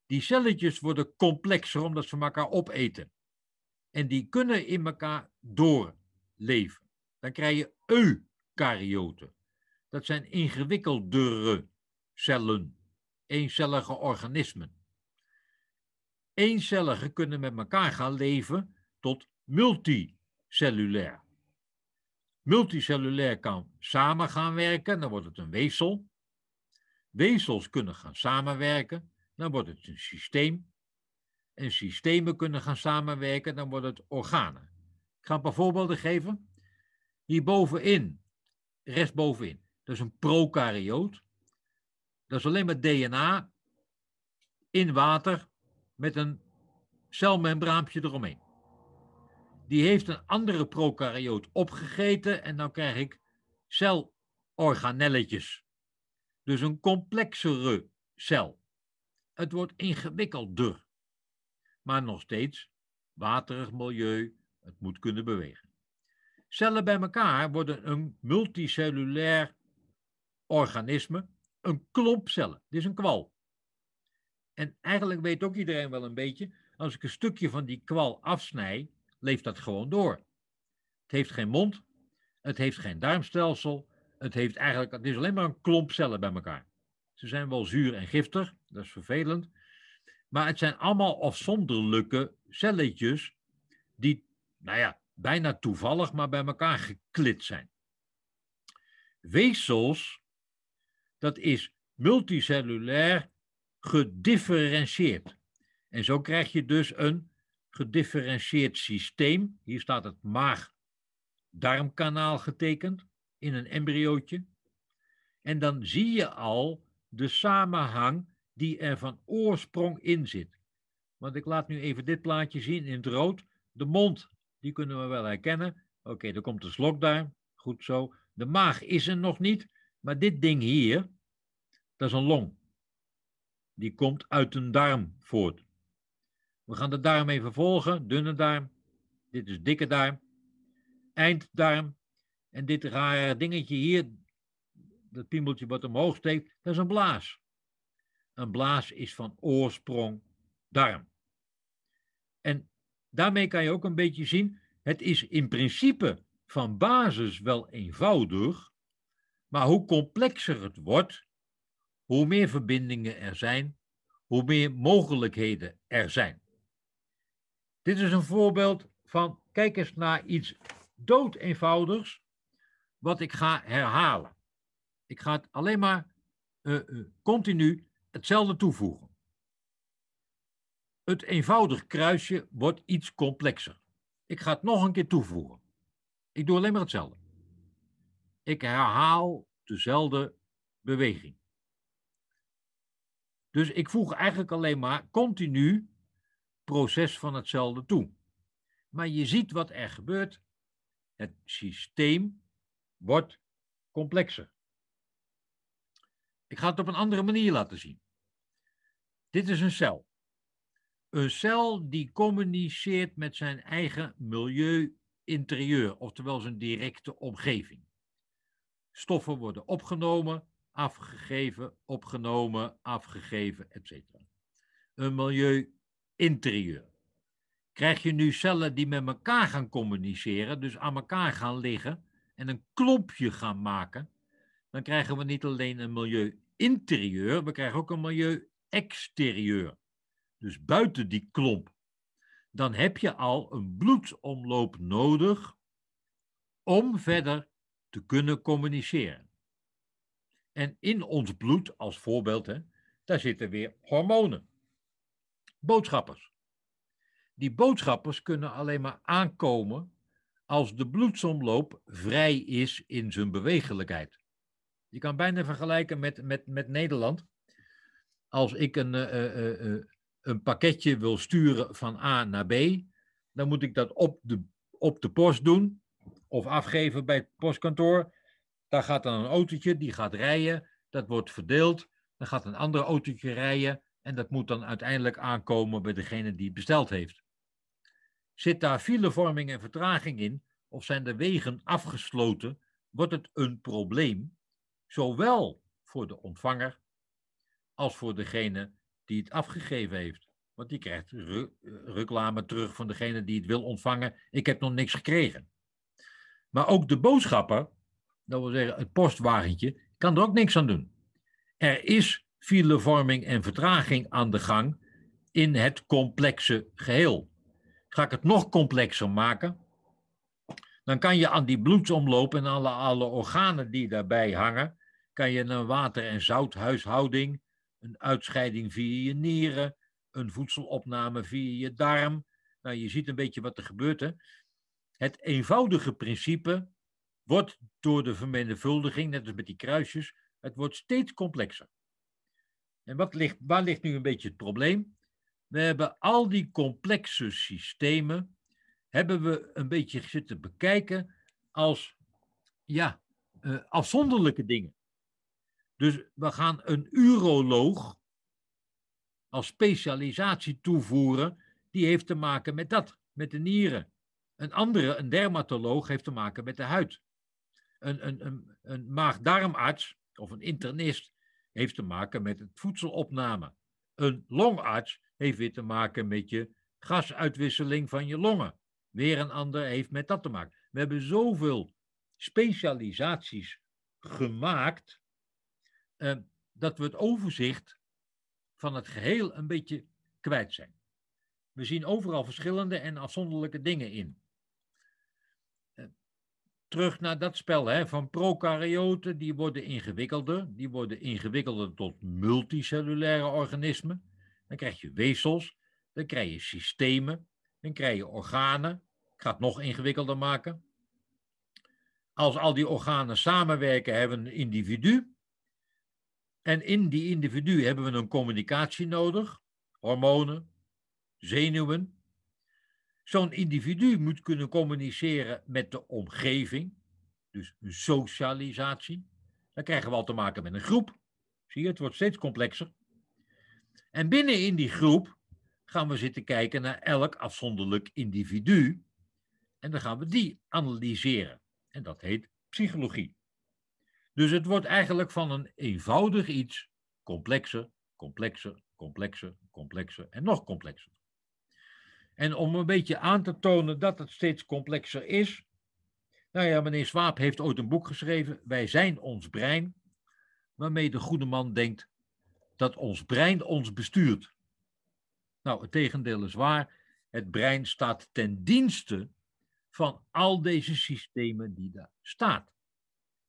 Die celletjes worden complexer omdat ze elkaar opeten. En die kunnen in elkaar doorleven. Dan krijg je eukaryoten. Dat zijn ingewikkeldere cellen, eencellige organismen. Eencellige kunnen met elkaar gaan leven tot multicellulair. Multicellulair kan samen gaan werken, dan wordt het een weefsel. Weefsels kunnen gaan samenwerken, dan wordt het een systeem. En systemen kunnen gaan samenwerken, dan wordt het organen. Ik ga een paar voorbeelden geven. Hierbovenin, rechtsbovenin, dat is een prokaryoot. Dat is alleen maar DNA in water met een celmembraampje eromheen die heeft een andere prokaryoot opgegeten en dan krijg ik celorganelletjes. Dus een complexere cel. Het wordt ingewikkelder. Maar nog steeds waterig milieu, het moet kunnen bewegen. Cellen bij elkaar worden een multicellulair organisme, een klomp cellen. Dit is een kwal. En eigenlijk weet ook iedereen wel een beetje, als ik een stukje van die kwal afsnij, leeft dat gewoon door. Het heeft geen mond, het heeft geen darmstelsel, het, heeft eigenlijk, het is alleen maar een klomp cellen bij elkaar. Ze zijn wel zuur en giftig, dat is vervelend, maar het zijn allemaal afzonderlijke celletjes die, nou ja, bijna toevallig, maar bij elkaar geklit zijn. Weefsels, dat is multicellulair gedifferentieerd. En zo krijg je dus een gedifferentieerd systeem, hier staat het maag-darmkanaal getekend in een embryootje. En dan zie je al de samenhang die er van oorsprong in zit. Want ik laat nu even dit plaatje zien in het rood. De mond, die kunnen we wel herkennen. Oké, okay, er komt de slokdarm, goed zo. De maag is er nog niet, maar dit ding hier, dat is een long. Die komt uit een darm voort. We gaan de darm even volgen. Dunne darm. Dit is dikke darm. Einddarm. En dit rare dingetje hier, dat piemeltje wat omhoog steekt, dat is een blaas. Een blaas is van oorsprong darm. En daarmee kan je ook een beetje zien, het is in principe van basis wel eenvoudig, maar hoe complexer het wordt, hoe meer verbindingen er zijn, hoe meer mogelijkheden er zijn. Dit is een voorbeeld van kijk eens naar iets doodeenvoudigs wat ik ga herhalen. Ik ga het alleen maar eh, eh, continu hetzelfde toevoegen. Het eenvoudig kruisje wordt iets complexer. Ik ga het nog een keer toevoegen. Ik doe alleen maar hetzelfde. Ik herhaal dezelfde beweging. Dus ik voeg eigenlijk alleen maar continu proces van hetzelfde toe. Maar je ziet wat er gebeurt. Het systeem wordt complexer. Ik ga het op een andere manier laten zien. Dit is een cel. Een cel die communiceert met zijn eigen milieu-interieur, oftewel zijn directe omgeving. Stoffen worden opgenomen, afgegeven, opgenomen, afgegeven, etc. Een milieu interieur. Krijg je nu cellen die met elkaar gaan communiceren, dus aan elkaar gaan liggen en een klompje gaan maken, dan krijgen we niet alleen een milieu interieur, we krijgen ook een milieu exterieur. Dus buiten die klomp. Dan heb je al een bloedomloop nodig om verder te kunnen communiceren. En in ons bloed, als voorbeeld, hè, daar zitten weer hormonen boodschappers. Die boodschappers kunnen alleen maar aankomen als de bloedsomloop vrij is in zijn bewegelijkheid. Je kan bijna vergelijken met, met, met Nederland. Als ik een, eh, eh, eh, een pakketje wil sturen van A naar B, dan moet ik dat op de, op de post doen of afgeven bij het postkantoor. Daar gaat dan een autootje, die gaat rijden, dat wordt verdeeld. Dan gaat een ander autootje rijden, en dat moet dan uiteindelijk aankomen bij degene die het besteld heeft. Zit daar filevorming en vertraging in, of zijn de wegen afgesloten, wordt het een probleem, zowel voor de ontvanger als voor degene die het afgegeven heeft. Want die krijgt reclame terug van degene die het wil ontvangen. Ik heb nog niks gekregen. Maar ook de boodschapper, dat wil zeggen het postwagentje, kan er ook niks aan doen. Er is filevorming en vertraging aan de gang in het complexe geheel. Ga ik het nog complexer maken, dan kan je aan die bloedsomloop en alle, alle organen die daarbij hangen, kan je een water- en zouthuishouding, een uitscheiding via je nieren, een voedselopname via je darm. Nou, je ziet een beetje wat er gebeurt. Hè? Het eenvoudige principe wordt door de vermenigvuldiging, net als met die kruisjes, het wordt steeds complexer. En wat ligt, waar ligt nu een beetje het probleem? We hebben al die complexe systemen, hebben we een beetje zitten bekijken als, ja, eh, afzonderlijke dingen. Dus we gaan een uroloog als specialisatie toevoeren, die heeft te maken met dat, met de nieren. Een andere, een dermatoloog, heeft te maken met de huid. Een, een, een, een maag-darmarts of een internist heeft te maken met het voedselopname. Een longarts heeft weer te maken met je gasuitwisseling van je longen. Weer een ander heeft met dat te maken. We hebben zoveel specialisaties gemaakt eh, dat we het overzicht van het geheel een beetje kwijt zijn. We zien overal verschillende en afzonderlijke dingen in terug naar dat spel hè, van prokaryoten, die worden ingewikkelder. Die worden ingewikkelder tot multicellulaire organismen. Dan krijg je weefsels, dan krijg je systemen, dan krijg je organen. Ik ga het nog ingewikkelder maken. Als al die organen samenwerken, hebben we een individu. En in die individu hebben we een communicatie nodig. Hormonen, zenuwen, Zo'n individu moet kunnen communiceren met de omgeving, dus socialisatie. Dan krijgen we al te maken met een groep. Zie je, het wordt steeds complexer. En binnen in die groep gaan we zitten kijken naar elk afzonderlijk individu. En dan gaan we die analyseren. En dat heet psychologie. Dus het wordt eigenlijk van een eenvoudig iets complexer, complexer, complexer, complexer en nog complexer. En om een beetje aan te tonen dat het steeds complexer is. Nou ja, meneer Swaap heeft ooit een boek geschreven, Wij zijn ons brein, waarmee de goede man denkt dat ons brein ons bestuurt. Nou, het tegendeel is waar. Het brein staat ten dienste van al deze systemen die daar staat.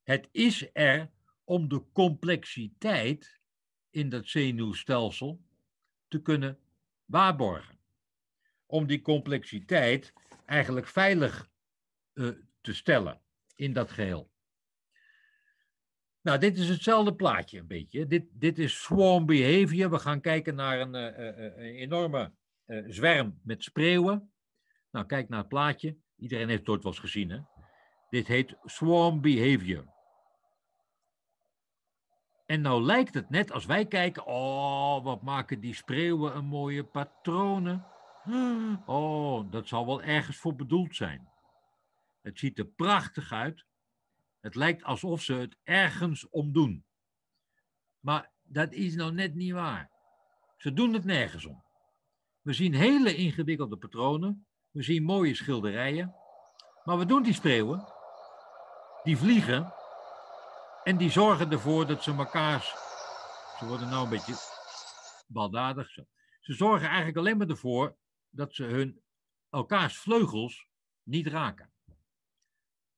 Het is er om de complexiteit in dat zenuwstelsel te kunnen waarborgen om die complexiteit eigenlijk veilig eh, te stellen in dat geheel. Nou, dit is hetzelfde plaatje een beetje. Dit, dit is swarm behavior. We gaan kijken naar een, eh, eh, enorme zwerm met spreeuwen. Nou, kijk naar het plaatje. Iedereen heeft het ooit wel eens gezien, hè? Dit heet swarm behavior. En nou lijkt het net als wij kijken, oh, wat maken die spreeuwen een mooie patronen. Oh, dat zal wel ergens voor bedoeld zijn. Het ziet er prachtig uit. Het lijkt alsof ze het ergens om doen. Maar dat is nou net niet waar. Ze doen het nergens om. We zien hele ingewikkelde patronen. We zien mooie schilderijen. Maar wat doen die spreeuwen? Die vliegen. En die zorgen ervoor dat ze mekaars. Ze worden nou een beetje baldadig. Ze zorgen eigenlijk alleen maar ervoor dat ze hun elkaars vleugels niet raken.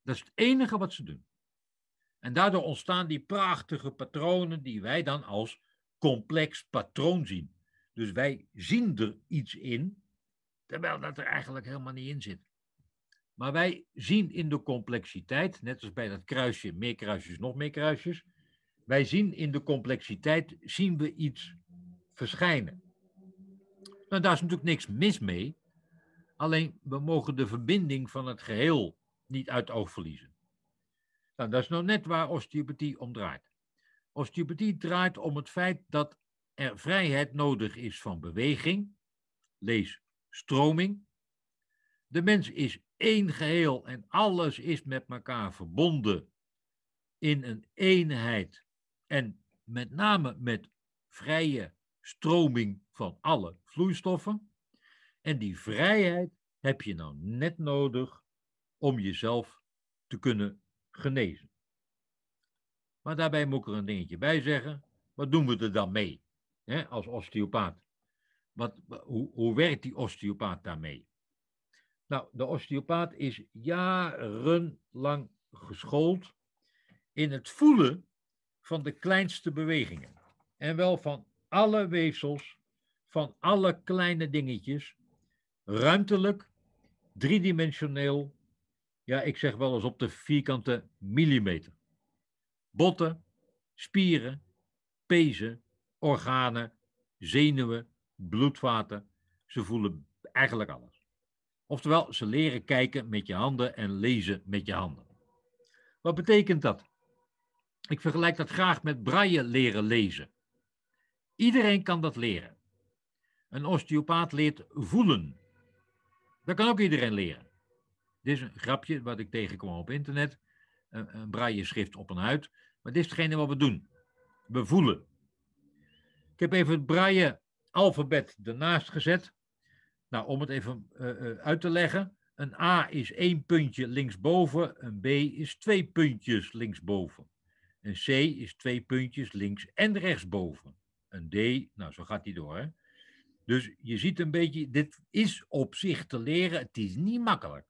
Dat is het enige wat ze doen. En daardoor ontstaan die prachtige patronen die wij dan als complex patroon zien. Dus wij zien er iets in, terwijl dat er eigenlijk helemaal niet in zit. Maar wij zien in de complexiteit, net als bij dat kruisje, meer kruisjes, nog meer kruisjes. Wij zien in de complexiteit, zien we iets verschijnen. Nou, daar is natuurlijk niks mis mee. Alleen we mogen de verbinding van het geheel niet uit oog verliezen. Nou, dat is nou net waar osteopathie om draait. Osteopathie draait om het feit dat er vrijheid nodig is van beweging, lees stroming. De mens is één geheel en alles is met elkaar verbonden in een eenheid en met name met vrije stroming van alle vloeistoffen. En die vrijheid heb je nou net nodig om jezelf te kunnen genezen. Maar daarbij moet ik er een dingetje bij zeggen. Wat doen we er dan mee hè, als osteopaat? Wat, hoe, hoe werkt die osteopaat daarmee? Nou, de osteopaat is jarenlang geschoold in het voelen van de kleinste bewegingen. En wel van alle weefsels, van alle kleine dingetjes, ruimtelijk, driedimensioneel, ja, ik zeg wel eens op de vierkante millimeter. Botten, spieren, pezen, organen, zenuwen, bloedvaten, ze voelen eigenlijk alles. Oftewel, ze leren kijken met je handen en lezen met je handen. Wat betekent dat? Ik vergelijk dat graag met braille leren lezen. Iedereen kan dat leren. Een osteopaat leert voelen. Dat kan ook iedereen leren. Dit is een grapje wat ik tegenkwam op internet. Een, een schrift op en uit. Maar dit is hetgene wat we doen. We voelen. Ik heb even het braille alfabet ernaast gezet. Nou, om het even eh, eh, uit te leggen. Een A is één puntje linksboven. Een B is twee puntjes linksboven. Een C is twee puntjes links en rechtsboven een D. Nou, zo gaat die door. Hè? Dus je ziet een beetje, dit is op zich te leren. Het is niet makkelijk.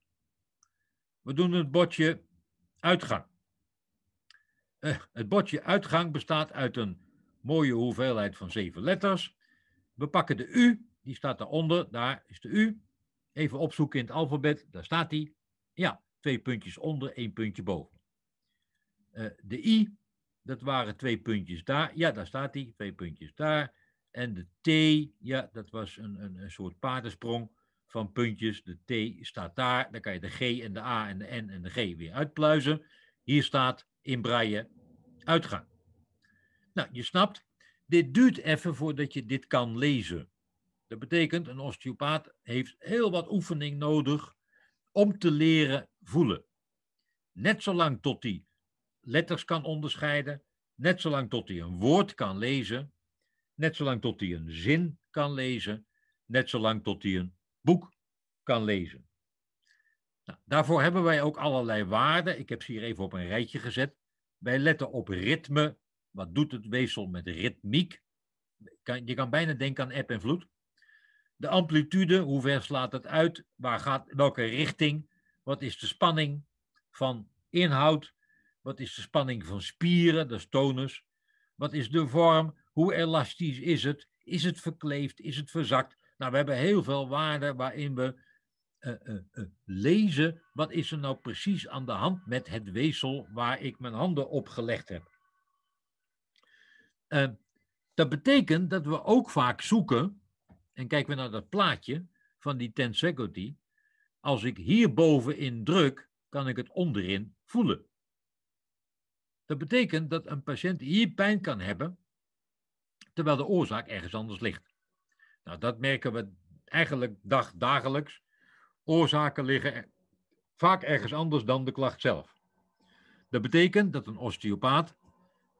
We doen het bordje uitgang. Eh, het bordje uitgang bestaat uit een mooie hoeveelheid van zeven letters. We pakken de U, die staat daaronder, daar is de U. Even opzoeken in het alfabet, daar staat die. Ja, twee puntjes onder, één puntje boven. Eh, de I, dat waren twee puntjes daar. Ja, daar staat hij, twee puntjes daar. En de T, ja, dat was een, een, een soort paardensprong van puntjes. De T staat daar, dan kan je de G en de A en de N en de G weer uitpluizen. Hier staat in braille uitgaan. Nou, je snapt, dit duurt even voordat je dit kan lezen. Dat betekent, een osteopaat heeft heel wat oefening nodig om te leren voelen. Net zolang tot die letters kan onderscheiden, net zolang tot hij een woord kan lezen, net zolang tot hij een zin kan lezen, net zolang tot hij een boek kan lezen. Nou, daarvoor hebben wij ook allerlei waarden. Ik heb ze hier even op een rijtje gezet. Wij letten op ritme. Wat doet het weefsel met ritmiek? je kan bijna denken aan app en vloed. De amplitude, hoe ver slaat het uit? Waar gaat, welke richting? Wat is de spanning van inhoud? Wat is de spanning van spieren, dat is tonus? Wat is de vorm? Hoe elastisch is het? Is het verkleefd? Is het verzakt? Nou, we hebben heel veel waarden waarin we eh, eh, eh, lezen wat is er nou precies aan de hand met het weefsel waar ik mijn handen op gelegd heb. dat betekent dat we ook vaak zoeken, en kijken we naar dat plaatje van die tensequity, als ik hierbovenin druk, kan ik het onderin voelen. Dat betekent dat een patiënt hier pijn kan hebben, terwijl de oorzaak ergens anders ligt. Nou, dat merken we eigenlijk dag, dagelijks. Oorzaken liggen vaak ergens anders dan de klacht zelf. Dat betekent dat een osteopaat,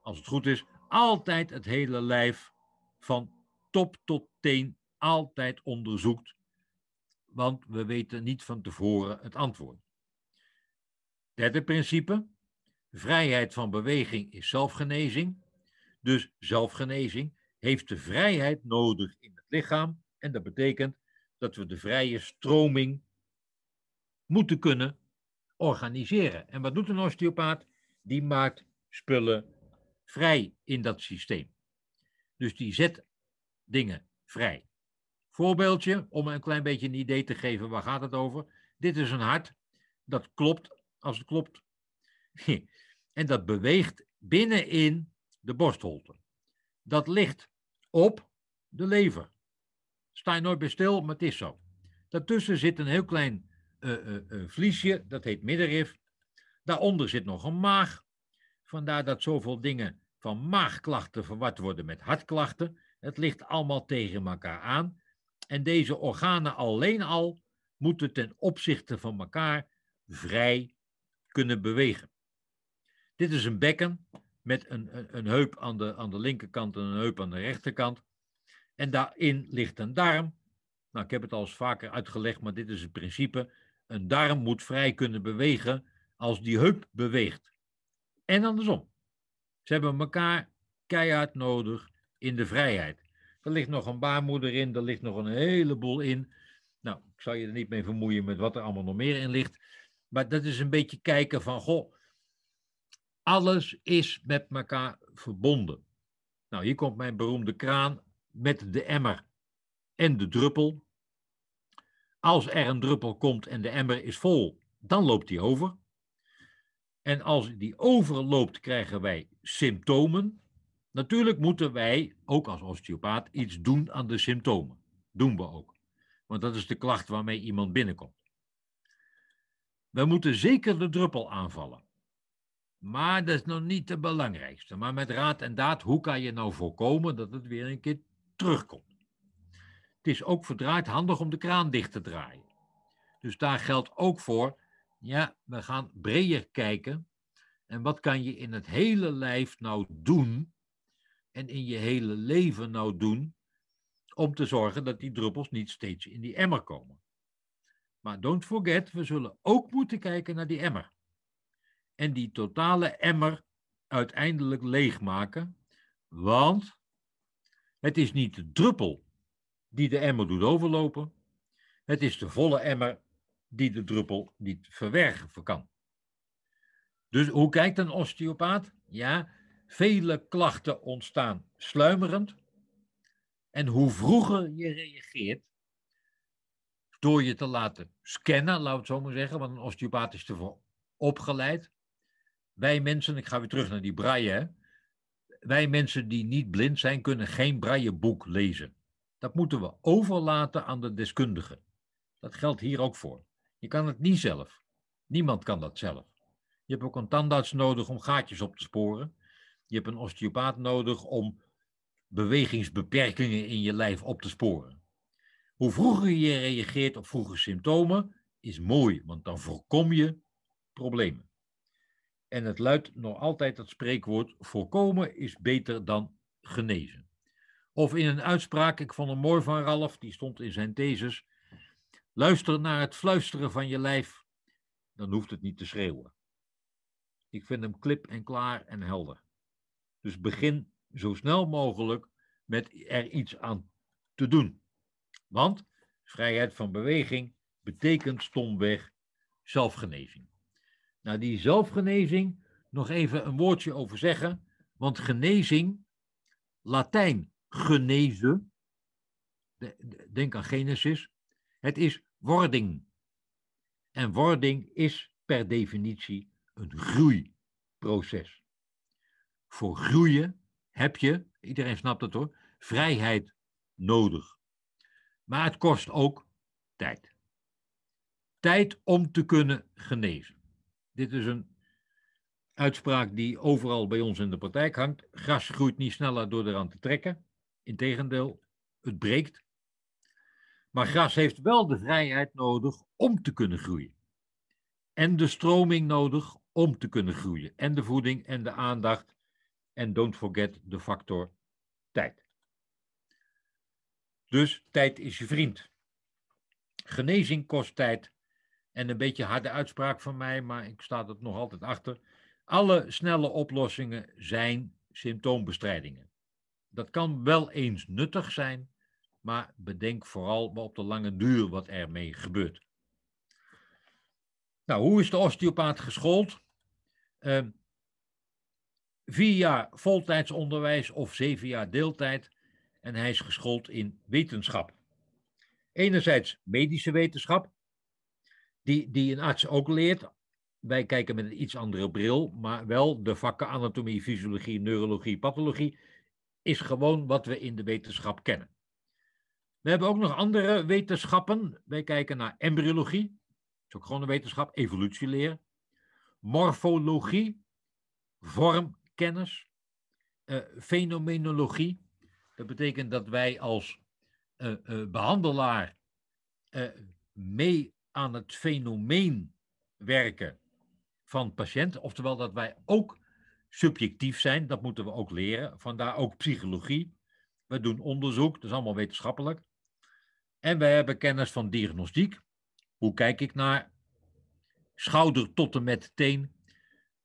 als het goed is, altijd het hele lijf van top tot teen altijd onderzoekt, want we weten niet van tevoren het antwoord. Derde principe, Vrijheid van beweging is zelfgenezing. Dus zelfgenezing heeft de vrijheid nodig in het lichaam. En dat betekent dat we de vrije stroming moeten kunnen organiseren. En wat doet een osteopaat? Die maakt spullen vrij in dat systeem. Dus die zet dingen vrij. Voorbeeldje, om een klein beetje een idee te geven, waar gaat het over? Dit is een hart, dat klopt als het klopt. en dat beweegt binnenin de borstholte. Dat ligt op de lever. Sta je nooit bij stil, maar het is zo. Daartussen zit een heel klein uh, vliesje, dat heet middenrif. Daaronder zit nog een maag. Vandaar dat zoveel dingen van maagklachten verward worden met hartklachten. Het ligt allemaal tegen elkaar aan. En deze organen alleen al moeten ten opzichte van elkaar vrij kunnen bewegen. Dit is een bekken met een, een, heup aan de, aan de linkerkant en een heup aan de rechterkant. En daarin ligt een darm. Nou, ik heb het al eens vaker uitgelegd, maar dit is het principe. Een darm moet vrij kunnen bewegen als die heup beweegt. En andersom. Ze hebben elkaar keihard nodig in de vrijheid. Er ligt nog een baarmoeder in, er ligt nog een heleboel in. Nou, ik zal je er niet mee vermoeien met wat er allemaal nog meer in ligt. Maar dat is een beetje kijken van, goh, alles is met elkaar verbonden. Nou, hier komt mijn beroemde kraan met de emmer en de druppel. Als er een druppel komt en de emmer is vol, dan loopt die over. En als die overloopt, krijgen wij symptomen. Natuurlijk moeten wij, ook als osteopaat, iets doen aan de symptomen. Doen we ook. Want dat is de klacht waarmee iemand binnenkomt. We moeten zeker de druppel aanvallen. Maar dat is nog niet het belangrijkste. Maar met raad en daad, hoe kan je nou voorkomen dat het weer een keer terugkomt? Het is ook verdraaid handig om de kraan dicht te draaien. Dus daar geldt ook voor, ja, we gaan breder kijken. En wat kan je in het hele lijf nou doen en in je hele leven nou doen om te zorgen dat die druppels niet steeds in die emmer komen? Maar don't forget, we zullen ook moeten kijken naar die emmer en die totale emmer uiteindelijk leegmaken. Want het is niet de druppel die de emmer doet overlopen. Het is de volle emmer die de druppel niet verwergen kan. Dus hoe kijkt een osteopaat? Ja, vele klachten ontstaan sluimerend. En hoe vroeger je reageert, door je te laten scannen, laat het zo maar zeggen, want een osteopaat is ervoor opgeleid, wij mensen, ik ga weer terug naar die braille, wij mensen die niet blind zijn, kunnen geen brailleboek lezen. Dat moeten we overlaten aan de deskundigen. Dat geldt hier ook voor. Je kan het niet zelf. Niemand kan dat zelf. Je hebt ook een tandarts nodig om gaatjes op te sporen. Je hebt een osteopaat nodig om bewegingsbeperkingen in je lijf op te sporen. Hoe vroeger je reageert op vroege symptomen is mooi, want dan voorkom je problemen. En het luidt nog altijd dat spreekwoord: voorkomen is beter dan genezen. Of in een uitspraak, ik vond hem mooi van Ralf, die stond in zijn thesis. Luister naar het fluisteren van je lijf, dan hoeft het niet te schreeuwen. Ik vind hem klip en klaar en helder. Dus begin zo snel mogelijk met er iets aan te doen. Want vrijheid van beweging betekent stomweg zelfgenezing naar die zelfgenezing nog even een woordje over zeggen. Want genezing, Latijn genezen, denk aan Genesis, het is wording. En wording is per definitie een groeiproces. Voor groeien heb je, iedereen snapt het hoor, vrijheid nodig. Maar het kost ook tijd. Tijd om te kunnen genezen dit is een uitspraak die overal bij ons in de praktijk hangt. Gras groeit niet sneller door eraan te trekken. Integendeel, het breekt. Maar gras heeft wel de vrijheid nodig om te kunnen groeien. En de stroming nodig om te kunnen groeien. En de voeding en de aandacht. En don't forget de factor tijd. Dus tijd is je vriend. Genezing kost tijd, en een beetje harde uitspraak van mij, maar ik sta dat nog altijd achter. Alle snelle oplossingen zijn symptoombestrijdingen. Dat kan wel eens nuttig zijn, maar bedenk vooral op de lange duur wat ermee gebeurt. Nou, hoe is de osteopaat geschoold? Ehm, vier jaar voltijdsonderwijs of zeven jaar deeltijd en hij is geschoold in wetenschap. Enerzijds medische wetenschap, die, die een arts ook leert. Wij kijken met een iets andere bril, maar wel de vakken anatomie, fysiologie, neurologie, pathologie is gewoon wat we in de wetenschap kennen. We hebben ook nog andere wetenschappen. Wij kijken naar embryologie, dat is ook gewoon een wetenschap, evolutieleer, morfologie, vormkennis, eh, fenomenologie. Dat betekent dat wij als eh, eh, behandelaar mee aan het fenomeen werken van patiënt. Oftewel dat wij ook subjectief zijn, dat moeten we ook leren. Vandaar ook psychologie. We doen onderzoek, dat is allemaal wetenschappelijk. En wij hebben kennis van diagnostiek. Hoe kijk ik naar schouder tot en met teen?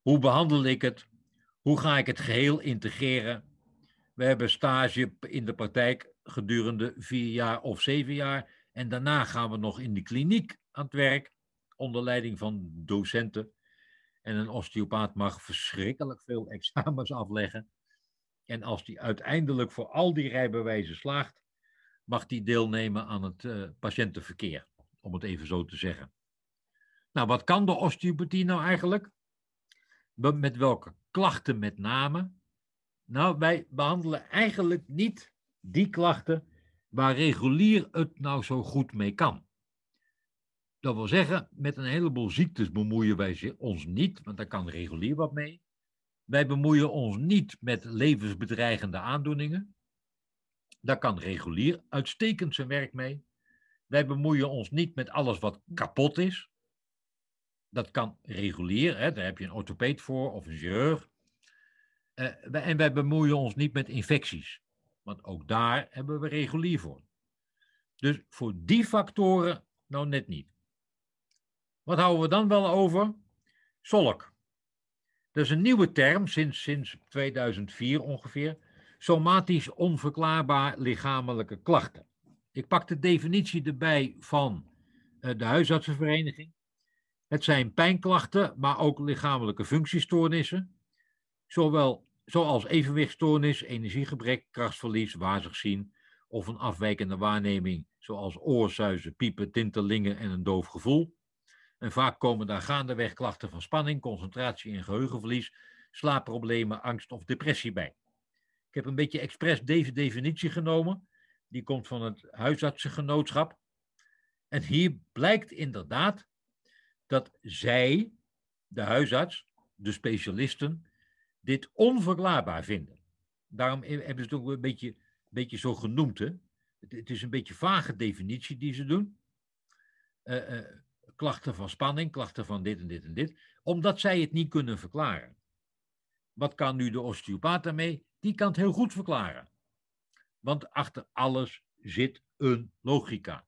Hoe behandel ik het? Hoe ga ik het geheel integreren? We hebben stage in de praktijk gedurende vier jaar of zeven jaar. En daarna gaan we nog in de kliniek aan het werk onder leiding van docenten. En een osteopaat mag verschrikkelijk veel examens afleggen. En als die uiteindelijk voor al die rijbewijzen slaagt, mag die deelnemen aan het eh, patiëntenverkeer, om het even zo te zeggen. Nou, wat kan de osteopathie nou eigenlijk? Met welke klachten met name? Nou, wij behandelen eigenlijk niet die klachten waar regulier het nou zo goed mee kan. Dat wil zeggen, met een heleboel ziektes bemoeien wij ons niet, want daar kan regulier wat mee. Wij bemoeien ons niet met levensbedreigende aandoeningen. Daar kan regulier uitstekend zijn werk mee. Wij bemoeien ons niet met alles wat kapot is. Dat kan regulier, hè? daar heb je een orthopeed voor of een chirurg. Eh, en wij bemoeien ons niet met infecties, want ook daar hebben we regulier voor. Dus voor die factoren nou net niet. Wat houden we dan wel over? Zolk. Dat is een nieuwe term sinds, sinds 2004 ongeveer. Somatisch onverklaarbaar lichamelijke klachten. Ik pak de definitie erbij van eh, de huisartsenvereniging. Het zijn pijnklachten, maar ook lichamelijke functiestoornissen. Zowel, zoals evenwichtstoornis, energiegebrek, krachtsverlies, wazig zien of een afwijkende waarneming, zoals oorzuizen, piepen, tintelingen en een doof gevoel. En vaak komen daar gaandeweg klachten van spanning, concentratie en geheugenverlies, slaapproblemen, angst of depressie bij. Ik heb een beetje expres deze definitie genomen. Die komt van het huisartsengenootschap. En hier blijkt inderdaad dat zij, de huisarts, de specialisten, dit onverklaarbaar vinden. Daarom hebben ze het ook een beetje, beetje zo genoemd. Hè? Het, is een beetje vage definitie die ze doen. Uh, klachten van spanning, klachten van dit en dit en dit, omdat zij het niet kunnen verklaren. Wat kan nu de osteopaat daarmee? Die kan het heel goed verklaren. Want achter alles zit een logica.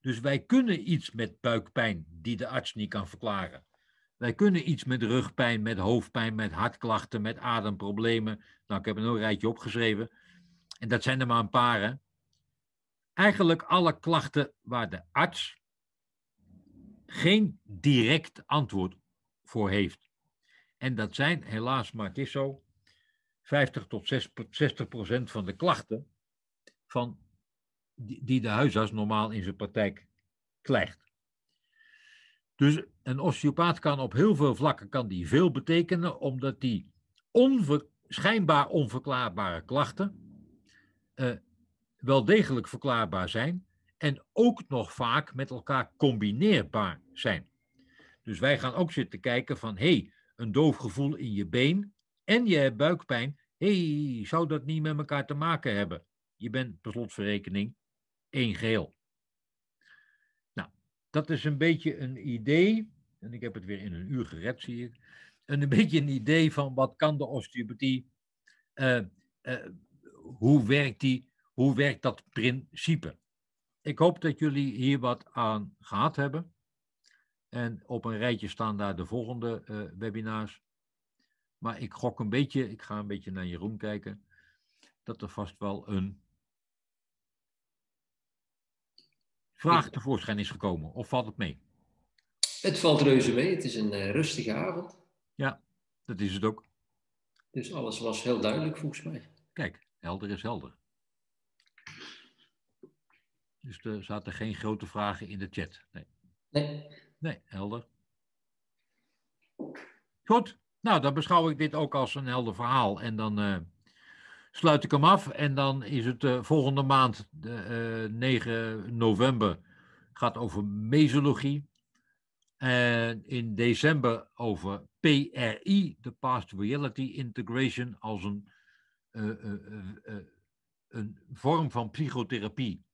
Dus wij kunnen iets met buikpijn die de arts niet kan verklaren. Wij kunnen iets met rugpijn, met hoofdpijn, met hartklachten, met ademproblemen. Nou, ik heb er nog een rijtje opgeschreven. En dat zijn er maar een paar. Eigenlijk alle klachten waar de arts geen direct antwoord voor heeft. En dat zijn, helaas maar het is zo, 50 tot 60 procent van de klachten van die de huisarts normaal in zijn praktijk krijgt. Dus een osteopaat kan op heel veel vlakken kan die veel betekenen, omdat die onver, schijnbaar onverklaarbare klachten eh, wel degelijk verklaarbaar zijn, en ook nog vaak met elkaar combineerbaar zijn. Dus wij gaan ook zitten kijken van, hé, hey, een doof gevoel in je been en je hebt buikpijn. hey, zou dat niet met elkaar te maken hebben? Je bent per slotverrekening één geheel. Nou, dat is een beetje een idee, en ik heb het weer in een uur gered, zie ik. een beetje een idee van wat kan de osteopathie, uh, uh, hoe werkt die, hoe werkt dat principe? ik hoop dat jullie hier wat aan gehad hebben. En op een rijtje staan daar de volgende uh, webinars. Maar ik gok een beetje, ik ga een beetje naar Jeroen kijken, dat er vast wel een vraag tevoorschijn is gekomen. Of valt het mee? Het valt reuze mee. Het is een eh, rustige avond. Ja, dat is het ook. Dus alles was heel duidelijk volgens mij. Kijk, helder is helder. Dus er zaten geen grote vragen in de chat. Nee. Nee, nee helder. Goed, nou dan beschouw ik dit ook als een helder verhaal. En dan eh, sluit ik hem af. En dan is het eh, volgende maand, de, 9 eh, november, gaat over mesologie. En in december over PRI, de Past Reality Integration, als een, een vorm van psychotherapie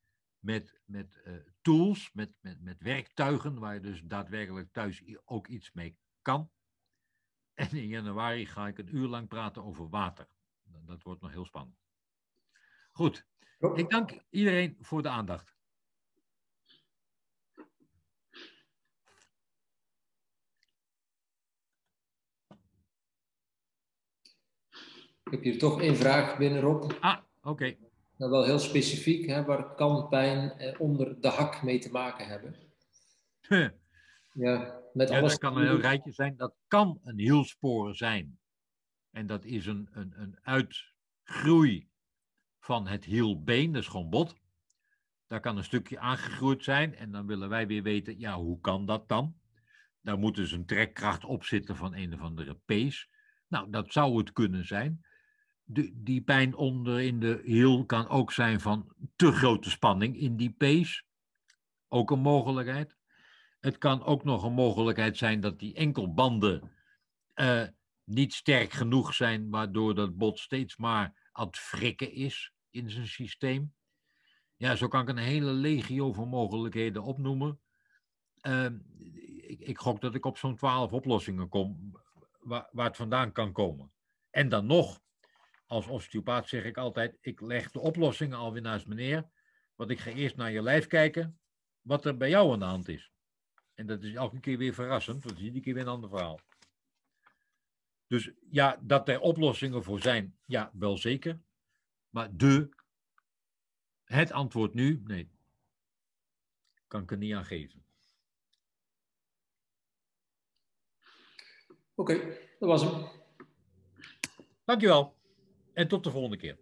met, met eh, tools, met, met, met werktuigen, waar je dus daadwerkelijk thuis ook iets mee kan. En in januari ga ik een uur lang praten over water. Dat wordt nog heel spannend. Goed, ik dank iedereen voor de aandacht. Ik heb hier toch één vraag binnen, Rob. Ah, oké. Nou, wel heel specifiek, hè, waar pijn eh, onder de hak mee te maken hebben. ja, met alles. kan een heel rijtje zijn. Dat kan een hielsporen zijn. En dat is een, een, een uitgroei van het hielbeen, dat is gewoon bot. Daar kan een stukje aangegroeid zijn. En dan willen wij weer weten, ja, hoe kan dat dan? Daar moet dus een trekkracht op zitten van een of andere pees. Nou, dat zou het kunnen zijn de, die pijn onder in de hiel kan ook zijn van te grote spanning in die pees. Ook een mogelijkheid. Het kan ook nog een mogelijkheid zijn dat die enkelbanden uh, niet sterk genoeg zijn, waardoor dat bot steeds maar aan het frikken is in zijn systeem. Ja, zo kan ik een hele legio van mogelijkheden opnoemen. Ehm, ik, ik, gok dat ik op zo'n twaalf oplossingen kom, waar, waar het vandaan kan komen. En dan nog als osteopaat zeg ik altijd, ik leg de oplossingen alweer naast me neer. Want ik ga eerst naar je lijf kijken wat er bij jou aan de hand is. En dat is elke keer weer verrassend, want iedere keer weer een ander verhaal. Dus ja, dat er oplossingen voor zijn, ja, wel zeker. Maar de, het antwoord nu, nee. Kan ik er niet aan geven. Oké, dat was hem. Dankjewel. En tot de volgende keer.